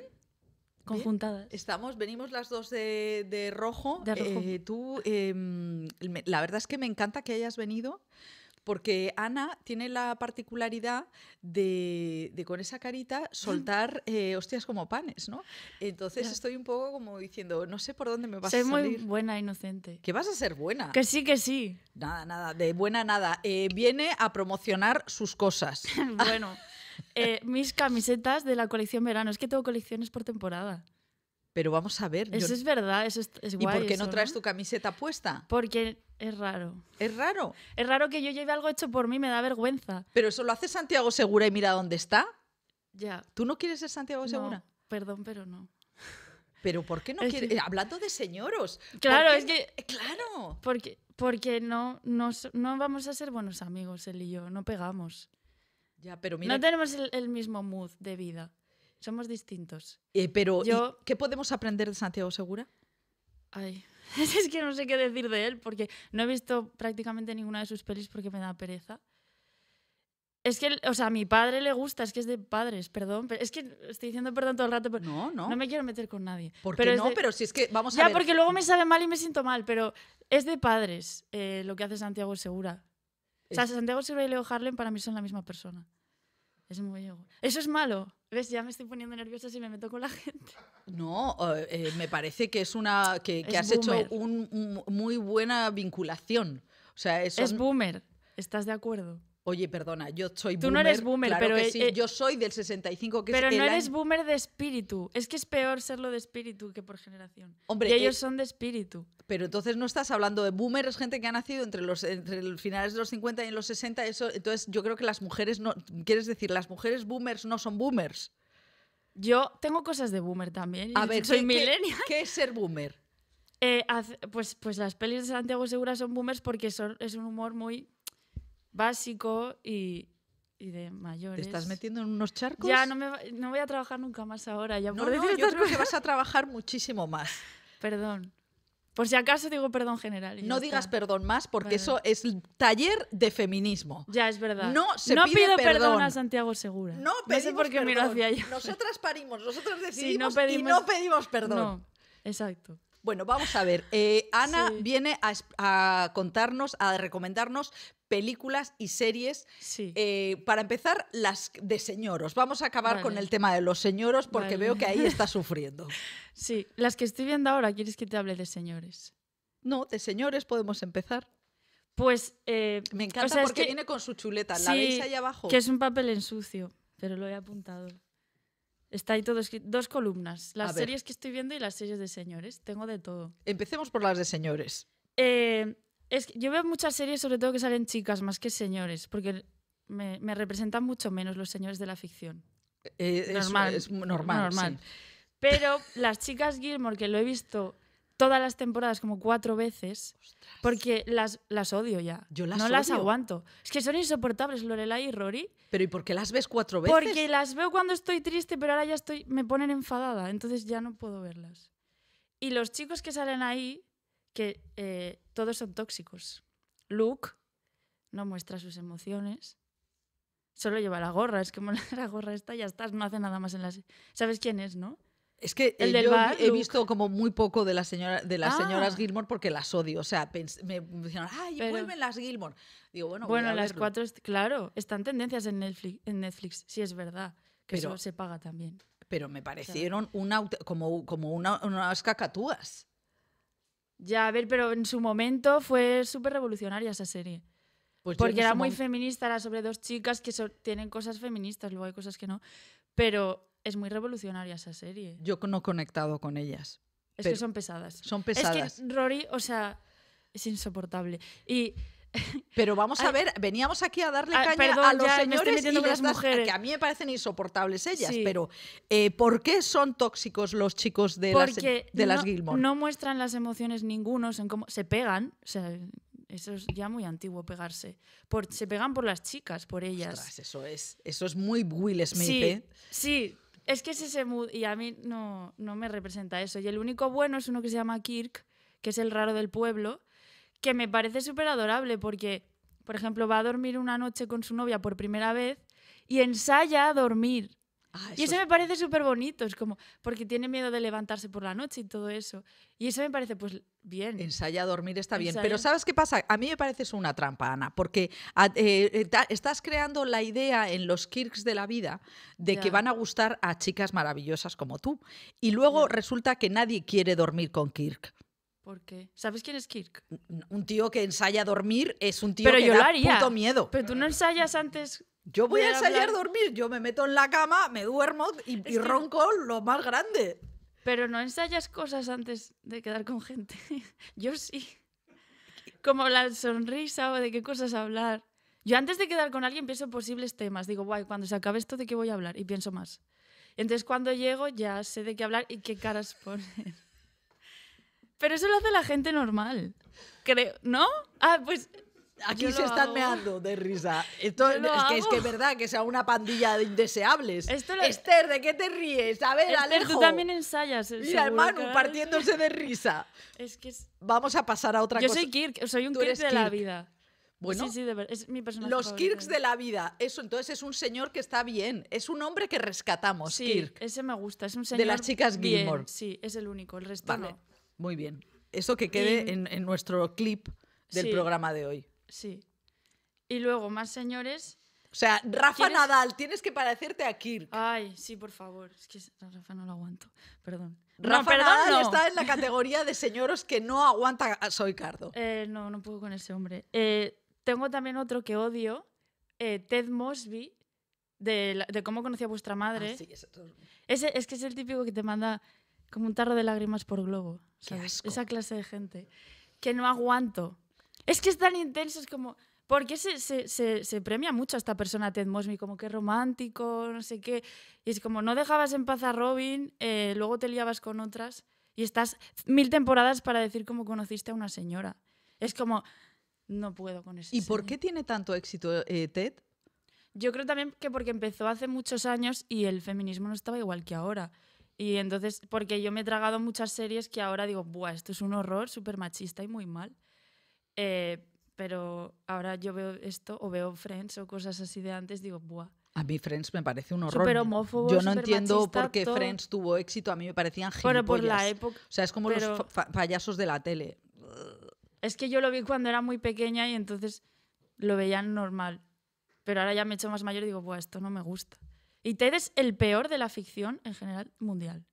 S1: conjuntadas. Estamos, venimos las dos de, rojo. De rojo. Eh, tú, em, la verdad es que me encanta que hayas venido porque Ana tiene la particularidad de, con esa carita soltar eh, hostias como panes, ¿no? Entonces estoy un poco como diciendo, no sé por dónde me vas a salir. Soy muy
S3: buena, e inocente.
S1: ¿Que vas a ser buena? Que sí, que sí. Nada, nada, de buena nada. Eh, viene a promocionar sus cosas. (laughs)
S3: bueno, eh, mis camisetas de la colección verano. Es que tengo colecciones por temporada.
S1: Pero vamos a ver. Eso es
S3: verdad, eso es, es guay ¿Y por qué no traes tu camiseta puesta? Porque es raro. ¿Es raro? Es raro que yo lleve algo hecho por mí, me da vergüenza.
S1: Pero eso lo hace Santiago Segura y mira dónde está. Ya. ¿Tú no quieres ser Santiago Segura?
S3: perdón, pero no.
S1: Pero ¿por qué no quieres? Hablando
S3: de señoros. Claro, es que. Claro. Porque, porque no, no, vamos a ser buenos amigos, él y yo. No pegamos.
S1: Ya, pero mira. No tenemos
S3: el, el mismo mood de vida. Somos distintos.
S1: Eh, pero, Yo... ¿qué podemos aprender de Santiago Segura?
S3: Ay, (laughs) es que no sé qué decir de él porque no he visto prácticamente ninguna de sus pelis porque me da pereza. Es que, o sea, a mi padre le gusta, es que es de padres, perdón. es que estoy diciendo perdón todo el rato. Pero no, no. No me quiero meter con nadie. ¿Por qué pero no? pero si es
S1: que vamos a ya, ver. Ya, porque luego me sale
S3: mal y me siento mal, pero es de padres eh, lo que hace Santiago Segura. O sea, Santiago Segura y Leo Harlem para mí son la misma persona. Es muy Eso es malo. ¿Ves? Ya me estoy poniendo nerviosa si me meto con la gente. No, eh, me parece que es una. que, has hecho una
S1: un, muy buena vinculación. O sea, Es boomer. ¿Estás de acuerdo? Oye, perdona, yo soy boomer. Tú no eres boomer, pero e, e yo soy del 65. Que pero no eres
S3: boomer de espíritu. Es que es peor serlo de espíritu que por generación. y ellos eh,
S1: son de espíritu. Pero entonces no estás hablando de boomers, es gente que ha nacido entre los entre finales de los 50 y en los 60. Eso, entonces yo creo que las mujeres no. Quieres decir, las mujeres boomers no son boomers. Yo tengo
S3: cosas de boomer también. A ver, soy ¿qué, ¿Qué es ser boomer? Eh, pues, pues las pelis de Santiago Segura son boomers porque son, es un humor muy básico y, y de mayores. ¿Te estás metiendo en unos charcos? Ya, no, voy a trabajar nunca más ahora. no, por no, yo que vas a trabajar muchísimo más. (laughs) Perdón. Por si acaso digo perdón
S1: general. No digas perdón más porque eso es taller de feminismo.
S3: Ya, es verdad. No pido perdón. a Santiago Segura. No, pedimos no sé hacia Nosotras parimos, nosotros
S1: decidimos y no pedimos perdón. exacto. Bueno, vamos a ver. Eh, Ana viene a, a, contarnos, a recomendarnos películas y series. Eh, para empezar, las de señoros. Vamos a acabar con el tema de los señoros porque veo que ahí (laughs) está sufriendo.
S3: Sí, las que estoy viendo ahora, ¿quieres que te hable de señores? No, de señores podemos empezar. Pues. Eh, Me encanta porque es viene con su chuleta. ¿La veis ahí abajo? Que es un papel en sucio, pero lo he apuntado. Está ahí todo escrito, dos columnas. Las series que estoy viendo y las series de señores. Tengo de todo. Empecemos por las de señores. Eh, es que yo veo muchas series, sobre todo que salen chicas más que señores, porque me, representan mucho menos los señores de la ficción. Eh, normal, es, normal. Pero las chicas Gilmore, que lo he visto todas las temporadas como cuatro veces, porque las, las odio ya. Yo las no las aguanto. Es que son insoportables Lorelai y Rory. Pero ¿y por qué las ves cuatro veces? Porque las veo cuando estoy triste, pero ahora ya estoy me ponen enfadada, entonces ya no puedo verlas. Y los chicos que salen ahí que eh, todos son tóxicos. Luke no muestra sus emociones, solo lleva la gorra, es que (laughs) la gorra esta ya estás, no hace nada más en las... ¿Sabes quién es, no?
S1: Es que el eh, yo bar, he visto como muy poco de, la señora, de las ah. señoras Gilmore porque las odio.
S3: O sea, me dijeron, ay, vuelven
S1: las Gilmore. Digo, bueno, las cuatro,
S3: claro, están tendencias en Netflix, en Netflix, sí es verdad, que Pero, eso se paga también. Pero me parecieron como, como unas cacatúas. Ya, a ver, pero en su momento fue súper revolucionaria esa serie. Pues Porque era muy feminista, era sobre dos chicas que tienen cosas feministas, luego hay cosas que no. Pero es muy revolucionaria esa serie.
S1: Yo no he conectado con ellas.
S3: Es que son pesadas. Son pesadas. Es que Rory, o sea, es insoportable. Y pero vamos a ver, veníamos aquí a darle ah, caña a
S1: los señores y a las mujeres. que a mí me parecen insoportables ellas, pero eh, ¿por qué son tóxicos los chicos de las de no, las Gilmore?
S3: No muestran las emociones ninguno, en cómo se pegan, eso es ya muy antiguo pegarse. se pegan por las chicas, por ellas. eso es, eso es muy Will Smith. Sí, ¿eh? es que es se mood y a mí no, no me representa eso. Y el único bueno es uno que se llama Kirk, que es el raro del pueblo que me parece súper adorable porque, por ejemplo, va a dormir una noche con su novia por primera vez y ensaya a dormir. Ah, y eso me parece súper bonito, es como, porque tiene miedo de levantarse por la noche y todo eso. Y eso me parece, pues, bien. Ensaya a dormir está bien, pero
S1: ¿sabes qué pasa? A mí me parece una trampa, Ana, porque eh, eh, estás creando la idea en los kirks de la vida de que van a gustar a chicas maravillosas como tú. Y luego resulta que nadie quiere dormir con Kirk.
S3: Porque, ¿sabes quién es Kirk?
S1: Un tío que ensaya a dormir es un tío que yo da miedo. Pero tú no ensayas antes.
S3: Yo voy a ensayar dormir, yo me meto en la cama, me duermo y, ronco lo más grande. Pero no ensayas cosas antes de quedar con gente. (laughs) yo sí. Como la sonrisa o de qué cosas hablar. Yo antes de quedar con alguien pienso posibles temas. Digo, guay, cuando se acabe esto, ¿de qué voy a hablar? Y pienso más. Entonces cuando llego ya sé de qué hablar y qué caras (laughs) poner. Pero eso lo hace la gente normal. Creo, ¿no? Ah, pues Aquí se están meando
S1: de risa. Esto es que, es que, es verdad que sea una pandilla de indeseables. Esto Esther, ¿de qué te ríes? A ver, Esther, tú también ensayas.
S3: Eh, Mira, hermano, partiéndose de risa. Es que
S1: Vamos a pasar a otra cosa. Yo soy Kirk, soy un Kirk de la vida. Bueno, sí, sí, de verdad. Es mi personaje los Kirks de la vida. Eso, entonces es un señor que está bien. Es un hombre que rescatamos, sí, Ese me gusta, es un señor. De las chicas Gilmore.
S3: Sí, es el único, el resto no.
S1: Muy bien. Eso que quede en, nuestro clip del programa de hoy.
S3: Sí. Y luego, más señores. O sea, Rafa Nadal, tienes que parecerte a Kirk. Ay, sí, por favor. Es que Rafa no lo aguanto.
S1: Perdón. Rafa Nadal está en
S3: la (laughs) categoría de señoros que no aguanta a Soy Cardo. Eh, no, no puedo con ese hombre. Eh, tengo también otro que odio, eh, Ted Mosby, de, cómo conocí a vuestra madre. Ah, sí, Ese, es que es el típico que te manda como un tarro de lágrimas por globo. Esa clase de gente que no aguanto. Es que es tan intenso, es como... Porque se, se, premia mucho a esta persona Ted Mosby, como que romántico, no sé qué. Y es como, no dejabas en paz a Robin, eh, luego te liabas con otras y estás mil temporadas para decir cómo conociste a una señora. Es como, no puedo con eso. ¿Y por qué tiene tanto éxito eh, Ted? Yo creo también que porque empezó hace muchos años y el feminismo no estaba igual que ahora. Y entonces, porque yo me he tragado muchas series que ahora digo, Buah, esto es un horror súper machista y muy mal. Eh, pero ahora yo veo esto o veo Friends o cosas así de antes, digo, Buah.
S1: A mí Friends me parece un horror. Super homófobo, Yo no entiendo por qué Friends tuvo éxito. A mí me parecían gilipollas. Pero por la época. O sea, es como los fallazos de la tele.
S3: Es que yo lo vi cuando era muy pequeña y entonces lo veían normal. Pero ahora ya me he hecho más mayor y digo, Buah, esto no me gusta. Y Ted es el peor de la ficción en general mundial.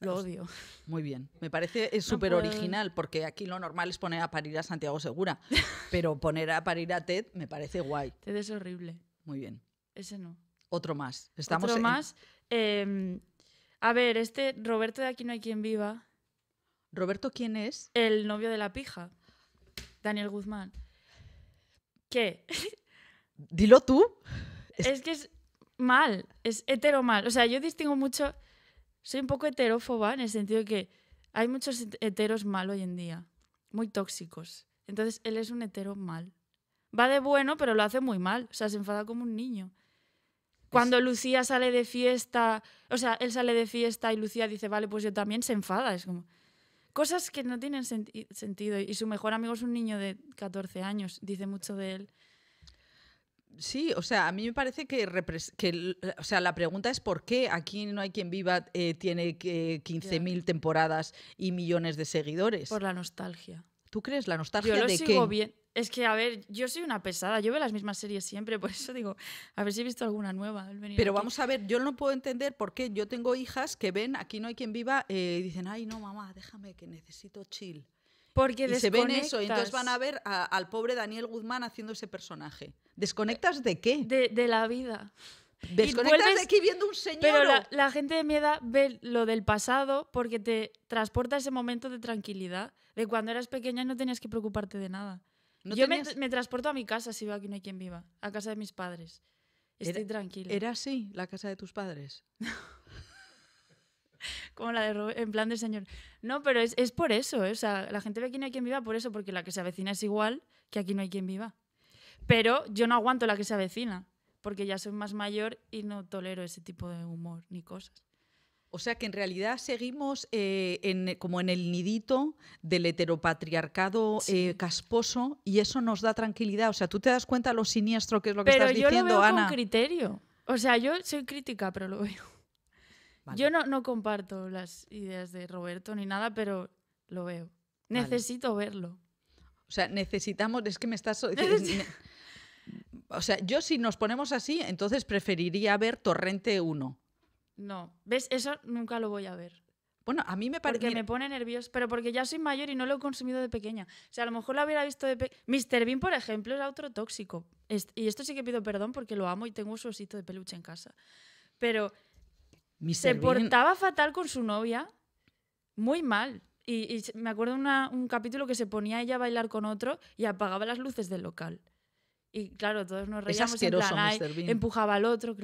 S3: Lo pues, odio.
S1: Muy bien. Me parece eh, súper original, porque aquí lo normal es poner a parir a Santiago Segura. (laughs) pero poner a parir a Ted me parece guay. Ted es horrible. Muy bien. Ese no. Otro más. Estamos Otro más.
S3: Em, a ver, este Roberto de Aquí no hay quien viva. ¿Roberto quién es? El novio de la pija. Daniel Guzmán. ¿Qué?
S1: (laughs) Dilo tú.
S3: es que es mal, es hetero mal. O sea, yo distingo mucho, soy un poco heterófoba en el sentido de que hay muchos heteros mal hoy en día, muy tóxicos. Entonces, él es un hetero mal. Va de bueno, pero lo hace muy mal. O sea, se enfada como un niño. Cuando Lucía sale de fiesta, o sea, él sale de fiesta y Lucía dice, vale, pues yo también, se enfada. Es como. Cosas que no tienen sentido. Y su mejor amigo es un niño de 14 años, dice mucho de él sí, o
S1: sea, a mí me parece que, que, eh, o sea, la pregunta es por qué aquí no hay quien viva eh, tiene 15.000 temporadas y millones de seguidores. Por
S3: la nostalgia.
S1: ¿Tú crees la nostalgia Yo lo sigo bien.
S3: Es que, a ver, yo soy una pesada, yo veo las mismas series siempre, por eso digo, a ver si he visto alguna nueva. Pero vamos a ver, yo no puedo entender por qué yo tengo hijas que ven,
S1: aquí no hay quien viva, eh, y dicen, ay, no, mamá, déjame que necesito chill. Porque y se ven eso, y entonces van a ver al pobre Daniel Guzmán haciendo ese personaje. ¿Desconectas eh, de qué?
S3: De, la vida. Desconectas de aquí viendo un señor. Pero la, gente de mi edad ve lo del pasado porque te transporta ese momento de tranquilidad, de cuando eras pequeña y no tenías que preocuparte de nada. Yo me, transporto a mi casa si veo aquí no hay quien viva, a casa de mis padres. Estoy tranquila. ¿Era así la casa de tus padres? No. (laughs) (laughs) Como la de en plan del señor. No, pero es, por eso. ¿eh? O sea, la gente ve que no hay quien viva por eso, porque la que se avecina es igual que aquí no hay quien viva. Pero yo no aguanto la que se avecina, porque ya soy más mayor y no tolero ese tipo de humor ni cosas. O sea que en
S1: realidad seguimos eh, como en el nidito del heteropatriarcado eh, casposo y eso nos da tranquilidad. O sea, tú te das cuenta lo siniestro que es lo que estás diciendo, Ana. Pero yo lo veo con
S3: criterio. O sea, yo soy crítica, pero lo veo. Yo no, no comparto las ideas de Roberto ni nada, pero lo veo.
S1: Necesito
S3: verlo. O sea, necesitamos, es que me estás... (laughs)
S1: O sea, yo si nos ponemos así, entonces preferiría ver Torrente 1.
S3: No, ¿ves? Eso nunca lo voy a ver. Bueno, a mí me parece... Porque me pone nervioso, pero porque ya soy mayor y no lo he consumido de pequeña. O sea, a lo mejor lo hubiera visto de pequeña. Mr. Bean, por ejemplo, era otro tóxico. Y esto sí que pido perdón porque lo amo y tengo su osito de peluche en casa. Pero
S1: se portaba
S3: fatal con su novia, muy mal. Y, me acuerdo un capítulo que se ponía ella a bailar con otro y apagaba las luces del local. Y claro, todos nos reíamos. en plan, Empujaba al otro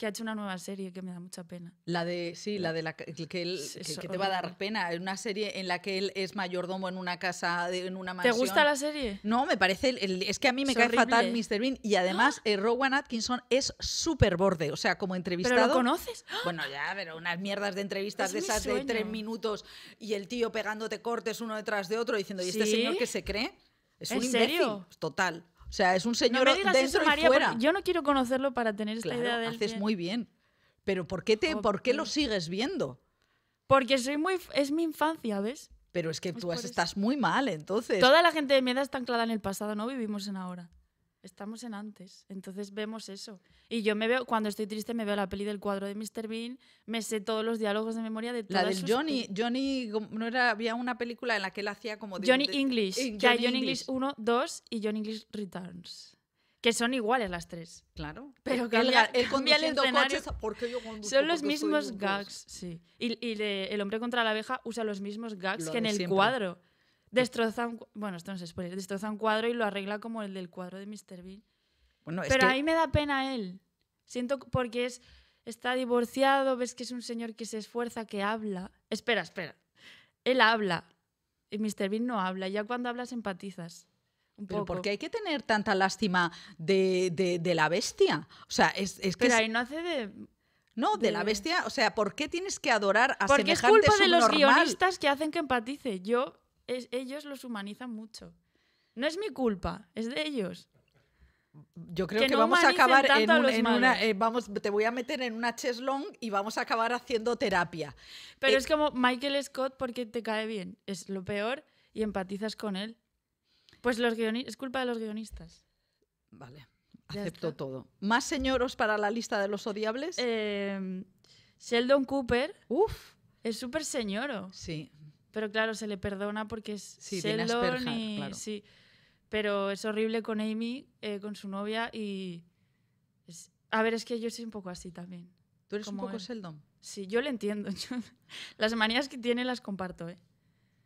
S3: que ha hecho una nueva serie que me da mucha pena. La de, sí, la de la que,
S1: te va a dar pena. Una serie en la que él es mayordomo en una casa, en una mansión. ¿Te gusta la serie? No, me parece. es que a mí me cae fatal Mr. Bean. Y además, (gasps) eh, Rowan Atkinson es súper borde. O sea, como entrevistado. ¿Pero lo conoces? (gasps) Bueno, ya, pero unas mierdas de entrevistas de esas de tres minutos y el tío pegándote cortes uno detrás de otro diciendo, ¿y este señor qué se cree? Es un imbécil. Serio? Total. O sea, es un señor dentro y fuera. Yo no quiero conocerlo para tener esta idea de él. haces muy bien. Pero ¿por qué, te, ¿por qué lo sigues viendo?
S3: Porque soy muy, es mi infancia, ¿ves?
S1: Pero es que tú estás muy mal, entonces. Toda la
S3: gente de mi edad está anclada en el pasado, no vivimos en ahora. Estamos en antes, entonces vemos eso. Y yo me veo, cuando estoy triste, me veo la peli del cuadro de Mr. Bean, me sé todos los diálogos de memoria de todas La Johnny, Johnny, no era, había una película en la que él hacía como... Eh, Johnny English, Johnny English. 1, 2 y Johnny English Returns. Que son iguales las tres. Claro. Pero que el coches, porque Son los mismos gags, sí. Y, el hombre contra la abeja usa los mismos gags que en el cuadro. Destroza un, bueno, esto destroza un cuadro y lo arregla como el del cuadro de Mr. Bean. Pero ahí me da pena él. Siento porque es está divorciado, ves que es un señor que se esfuerza, que habla. Espera, espera. Él habla y Mr. Bean no habla. Ya cuando hablas empatizas.
S1: Pero porque hay que tener tanta lástima de, la bestia. O sea, es, que. Pero ahí no hace de. No, de, la bestia. O sea, ¿por qué tienes que adorar a Porque es culpa de los guionistas
S3: que hacen que empatice. Yo ellos los humanizan mucho. No es mi culpa, es de ellos.
S1: Yo creo que, vamos a acabar en, una.
S3: Eh, vamos, te voy a meter en una cheslong y vamos a acabar haciendo terapia. Pero eh, es como Michael Scott porque te cae bien. Es lo peor y empatizas con él. Pues los es culpa de los guionistas. Vale, acepto todo. ¿Más señoros para la lista de los odiables? Em, Sheldon Cooper. Uf. Es súper señoro. Sí. Pero claro, se le perdona porque es sí, y, sí. Pero es horrible con Amy, eh, con su novia y... a ver, es que yo soy un poco así también. ¿Tú eres un poco seldom Sheldon? Sí, yo le entiendo. (laughs) las manías que tiene las comparto, ¿eh?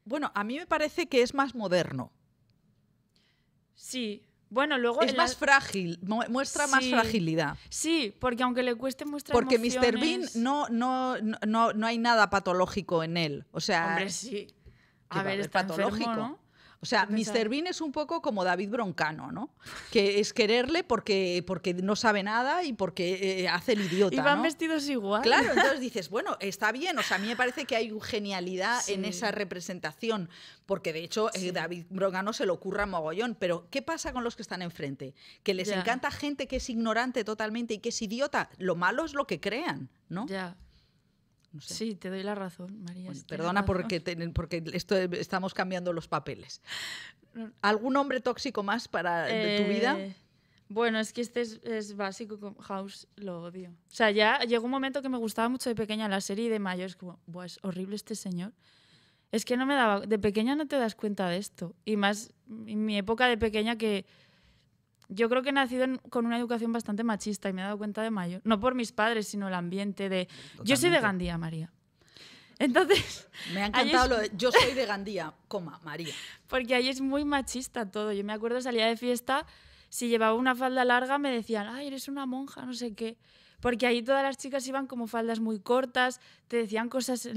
S3: Bueno, a mí me parece que es más moderno. Sí, luego es más frágil, muestra más fragilidad. Sí, porque aunque le cueste mostrar Porque Mr. Bean
S1: no, no, no, hay nada patológico en él. O sea, Hombre, A ver, es patológico. O sea, Mr. Bean es un poco como David Broncano, ¿no? Que es quererle porque, porque no sabe nada y porque eh, hace el idiota. Y van
S3: vestidos igual. Claro, (laughs) entonces
S1: dices, bueno, está bien. O sea, a mí me parece que hay genialidad en esa representación, porque de hecho eh, David Broncano se lo ocurra mogollón. Pero, ¿qué pasa con los que están enfrente? Que les encanta gente que es ignorante totalmente y que es idiota. Lo malo es lo que crean,
S3: ¿no? Ya. Sí, te doy la razón, María. perdona porque,
S1: eh, estamos cambiando los papeles.
S3: ¿Algún hombre tóxico más para de tu eh, vida? Bueno, es que este es, básico. House lo odio. O sea, ya llegó un momento que me gustaba mucho de pequeña la serie de mayo es como, es horrible este señor. Es que no me daba. De pequeña no te das cuenta de esto. Y más en mi época de pequeña que yo creo que he nacido con una educación bastante machista y me he dado cuenta de mayo, No por mis padres, sino el ambiente de... Yo soy de Gandía, María. Entonces... (laughs) Me ha encantado lo de yo soy de Gandía, coma, María. Porque ahí es muy machista todo. Yo me acuerdo, salía de fiesta, si llevaba una falda larga me decían, ay, eres una monja, no sé qué. Porque ahí todas las chicas iban como faldas muy cortas, te decían cosas,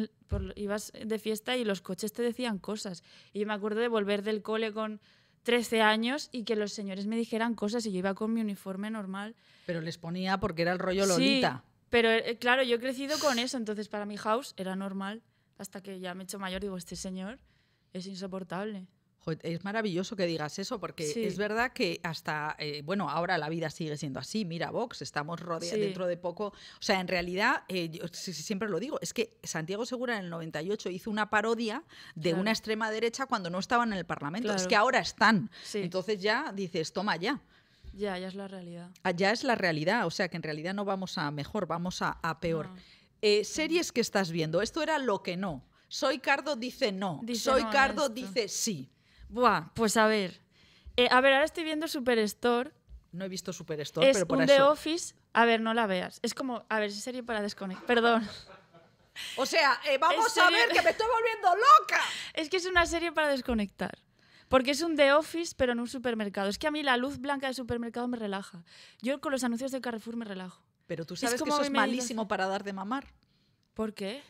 S3: ibas de fiesta y los coches te decían cosas. Y yo me acuerdo de volver del cole con 13 años y que los señores me dijeran cosas y yo iba con mi uniforme normal. Pero les
S1: ponía porque era el rollo Lolita.
S3: pero eh, claro, yo he crecido con eso, entonces para mi house era normal. Hasta que ya me he hecho mayor, digo, este señor es insoportable. Es maravilloso
S1: que digas eso, porque es verdad que hasta, eh, bueno, ahora la vida sigue siendo así. Mira, Vox, estamos rodeados dentro de poco. O sea, en realidad, eh, siempre lo digo, es que Santiago Segura en el 98 hizo una parodia de una extrema derecha cuando no estaban en el Parlamento. Es que ahora están. Entonces ya dices, toma ya.
S3: Ya, ya es la realidad.
S1: Ah, ya es la realidad, o sea que en realidad no vamos a mejor, vamos a, peor. Eh, series que estás viendo, esto era lo que no. Soy Cardo dice no. Soy Cardo dice sí. Buah, pues a
S3: ver. Eh, a ver, ahora estoy viendo Superstore.
S1: No he visto Superstore, es pero por un The
S3: Office. A ver, no la veas. Es como, a ver, es serie para desconectar. Perdón.
S1: O sea, eh, vamos a ver que me estoy
S3: volviendo loca. Es que es una serie para desconectar. Porque es un The Office, pero en un supermercado. Es que a mí la luz blanca del supermercado me relaja. Yo con los anuncios de Carrefour me relajo. Pero tú sabes que eso es malísimo para dar de mamar. ¿Por qué?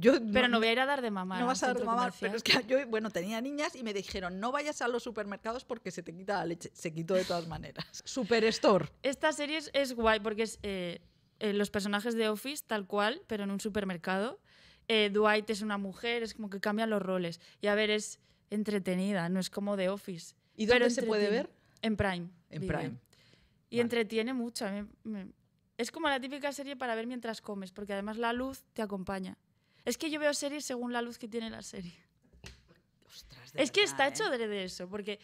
S1: pero no, voy a ir a
S3: dar de mamá. No vas a dar de mamar, pero es que
S1: yo, bueno, tenía niñas y me dijeron, no vayas a los supermercados porque se te quita la leche. Se quitó de todas maneras. (laughs) Super store.
S3: Esta serie es, guay porque es eh, eh, los personajes de Office tal cual, pero en un supermercado. Eh, Dwight es una mujer, es como que cambian los roles. Y a ver, es entretenida, no es como de Office. ¿Y dónde se puede ver? En Prime. En Prime. Y entretiene mucho. es como la típica serie para ver mientras comes, porque además la luz te acompaña. Es que yo veo series según la luz que tiene la serie. Ostras, es que está hecho ¿eh? de eso, porque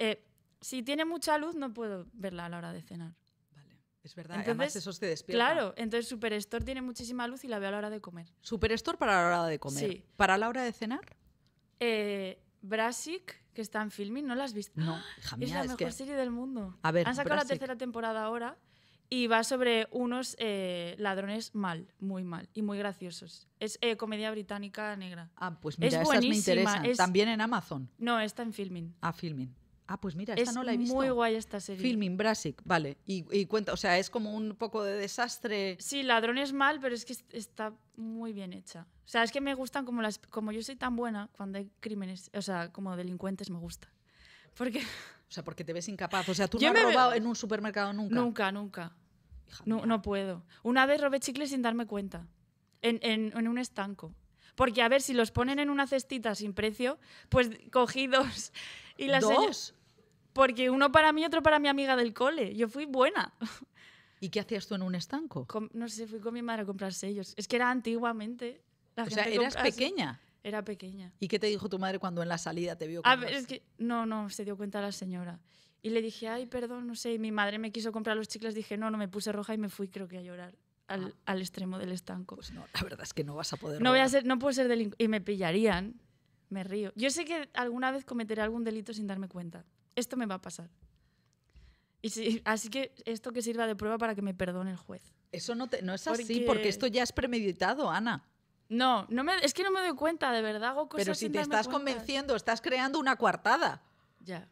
S3: eh, si tiene mucha luz no puedo verla a la hora de cenar. Vale, es verdad. Entonces, Además, eso te despierta. Claro, entonces Superstore tiene muchísima luz y la veo a la hora de comer. Superstore para la hora de comer. Sí. ¿Para la hora de cenar? Eh, Brassic, que está en filming, ¿no la has visto? No, hija Es la mejor serie del mundo. A ver, Han sacado la tercera temporada ahora y va sobre unos eh, ladrones mal, muy mal y muy graciosos. Es eh, comedia británica negra. Ah, pues mira, es me interesan. También en Amazon. No, está en Filming.
S1: Ah, Filming. Ah, pues mira, esta no la he visto. Es muy guay esta serie. Filming, Brassic, vale. Y, cuenta, o sea, es como un
S3: poco de desastre. Sí, ladrones mal, pero es que está muy bien hecha. O sea, es que me gustan como las. Como yo soy tan buena cuando hay crímenes, o sea, como delincuentes me gusta.
S1: Porque (laughs) O sea, porque te ves incapaz. O sea, tú no has robado en
S3: un supermercado nunca. Nunca, nunca. no, no puedo. Una vez robé chicles sin darme cuenta. En, en, un estanco. Porque, a ver, si los ponen en una cestita sin precio, pues cogí dos. Y las ¿Dos? Porque uno para mí y otro para mi amiga del cole. Yo fui buena. ¿Y qué hacías tú en un estanco? no sé, fui con mi madre a comprar sellos. Es que era antiguamente. La o sea, eras pequeña. Era pequeña. ¿Y qué te dijo tu madre cuando en la salida te vio? Con a ver, es que no, no, se dio cuenta la señora. Y le dije, ay, perdón, no sé. Y mi madre me quiso comprar los chicles. Dije, no, no, me puse roja y me fui, creo que a llorar. Al, ah. al extremo del estanco. Pues no, la verdad es
S1: que no vas a poder. No, voy a
S3: ser, no puedo ser delincuente. Y me pillarían. Me río. Yo sé que alguna vez cometeré algún delito sin darme cuenta. Esto me va a pasar. Y si, así que esto que sirva de prueba para que me perdone el juez. Eso no, te, no es así, porque esto ya es premeditado, Ana. No, me, es que no me doy cuenta, de verdad Pero si te estás convenciendo,
S1: estás creando una cuartada.
S3: Ya.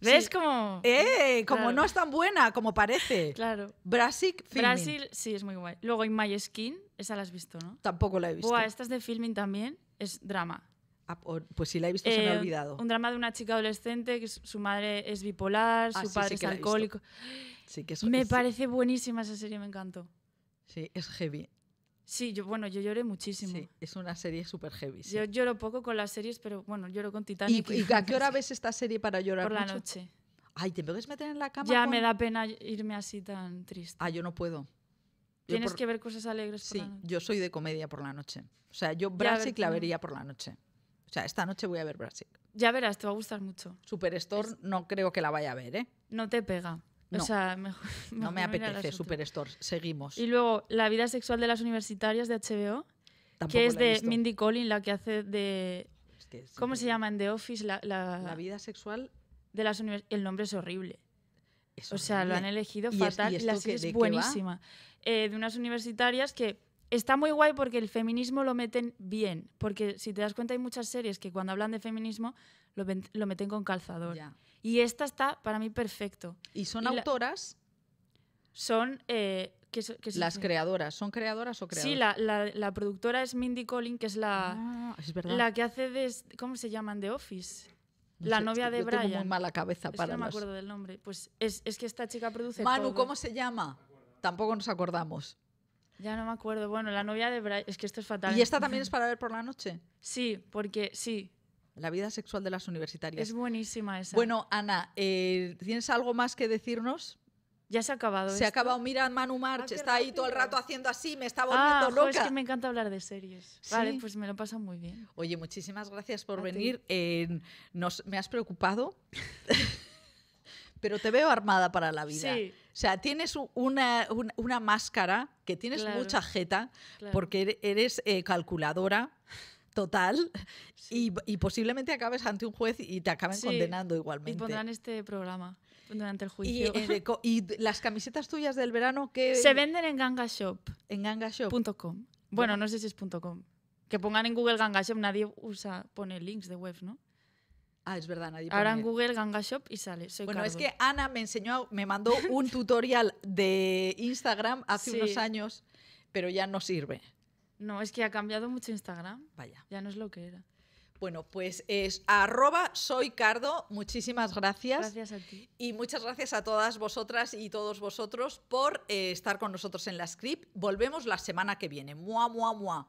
S3: ¿Ves cómo. como...?
S1: ¡Eh! Como no es tan buena como parece. Claro. Brasic
S3: Filming. Brasil, sí, es muy guay. Luego In My Skin, esa la has visto, ¿no? Tampoco la he visto. Buah, esta es de Filming también, es drama.
S1: Ah, pues si la he visto se me ha eh, olvidado. Un
S3: drama de una chica adolescente que su madre es bipolar, ah, su padre es alcohólico. Sí, que eso, me parece buenísima esa serie, me encantó.
S1: Sí, es heavy.
S3: Sí, yo, bueno, yo lloré muchísimo. es una serie súper heavy. Yo lloro poco con las series, pero bueno, lloro con Titanic. ¿Y, a qué hora ves esta serie para llorar? Por la noche. Ay, ¿te puedes meter en la cama? Ya me da pena irme así tan triste. Ah, yo no
S1: puedo. Tienes que ver
S3: cosas alegres sí,
S1: yo soy de comedia por la noche. O sea, yo Brassic la vería por la noche. O sea, esta noche voy a ver Brassic
S3: Ya verás, te va a gustar mucho. Superstore
S1: no creo que la vaya a ver, ¿eh? No te pega. No, (laughs) no me apetece Superstore. Seguimos. Y
S3: luego La vida sexual de las universitarias de HBO, que es de Mindy Collin, la que hace de... ¿Cómo se llama en The Office? La, vida sexual... De las El nombre es horrible. o sea, lo han elegido fatal. ¿Y la serie es buenísima. Eh, de unas universitarias que está muy guay porque el feminismo lo meten bien. Porque si te das cuenta, hay muchas series que cuando hablan de feminismo lo, meten con calzador. Y esta está para mí perfecto. ¿Y son autoras? son... Eh, las creadoras, ¿son creadoras o creadoras? Sí, la, productora es Mindy Collin, que es la, ah, la que hace ¿Cómo se llaman? The Office.
S1: la novia de yo muy mala
S3: cabeza para no me acuerdo del nombre. Pues es, que esta chica produce. Manu, ¿cómo se llama? Tampoco
S1: nos acordamos.
S3: Ya no me acuerdo. Bueno, la novia de Brian. Es que esto es fatal. ¿Y esta también es para ver por la noche? Sí, porque sí la vida sexual de las universitarias. Es buenísima esa. Bueno,
S1: Ana, eh, ¿tienes algo más que decirnos? Ya se ha acabado. Se ha acabado. Mira, Manu March ah, está ahí todo el rato haciendo así, me está volviendo ah, loca. es que me
S3: encanta hablar de series. Vale, pues me lo
S1: pasa muy bien. Oye, muchísimas gracias por venir. Eh, me has preocupado, (laughs) pero te veo armada para la vida. Sí. O sea, tienes una, máscara que tienes mucha jeta porque er, eres eh, calculadora total y, posiblemente acabes ante un juez y te acaben condenando igualmente. Y pondrán
S3: este programa durante el juicio. Eh,
S1: y, las camisetas tuyas del verano que... Se
S3: venden en gangashop. En gangashop.com. Bueno, no sé si es .com. Que pongan en Google gangashop, nadie usa, pone links de web, ¿no? Ah, es verdad, nadie Ahora en Google GangaShop y sale. Soy bueno, es que
S1: Ana me enseñó, me mandó un (laughs) tutorial de Instagram hace unos años, pero ya no sirve.
S3: No, es que ha cambiado mucho Instagram. Vaya. Ya no es lo que era.
S1: Bueno, pues es arroba soy Cardo. Muchísimas gracias. Gracias a ti. Y muchas gracias a todas vosotras y todos vosotros por eh, estar con nosotros en la script. Volvemos la semana que viene. Mua, mua, mua.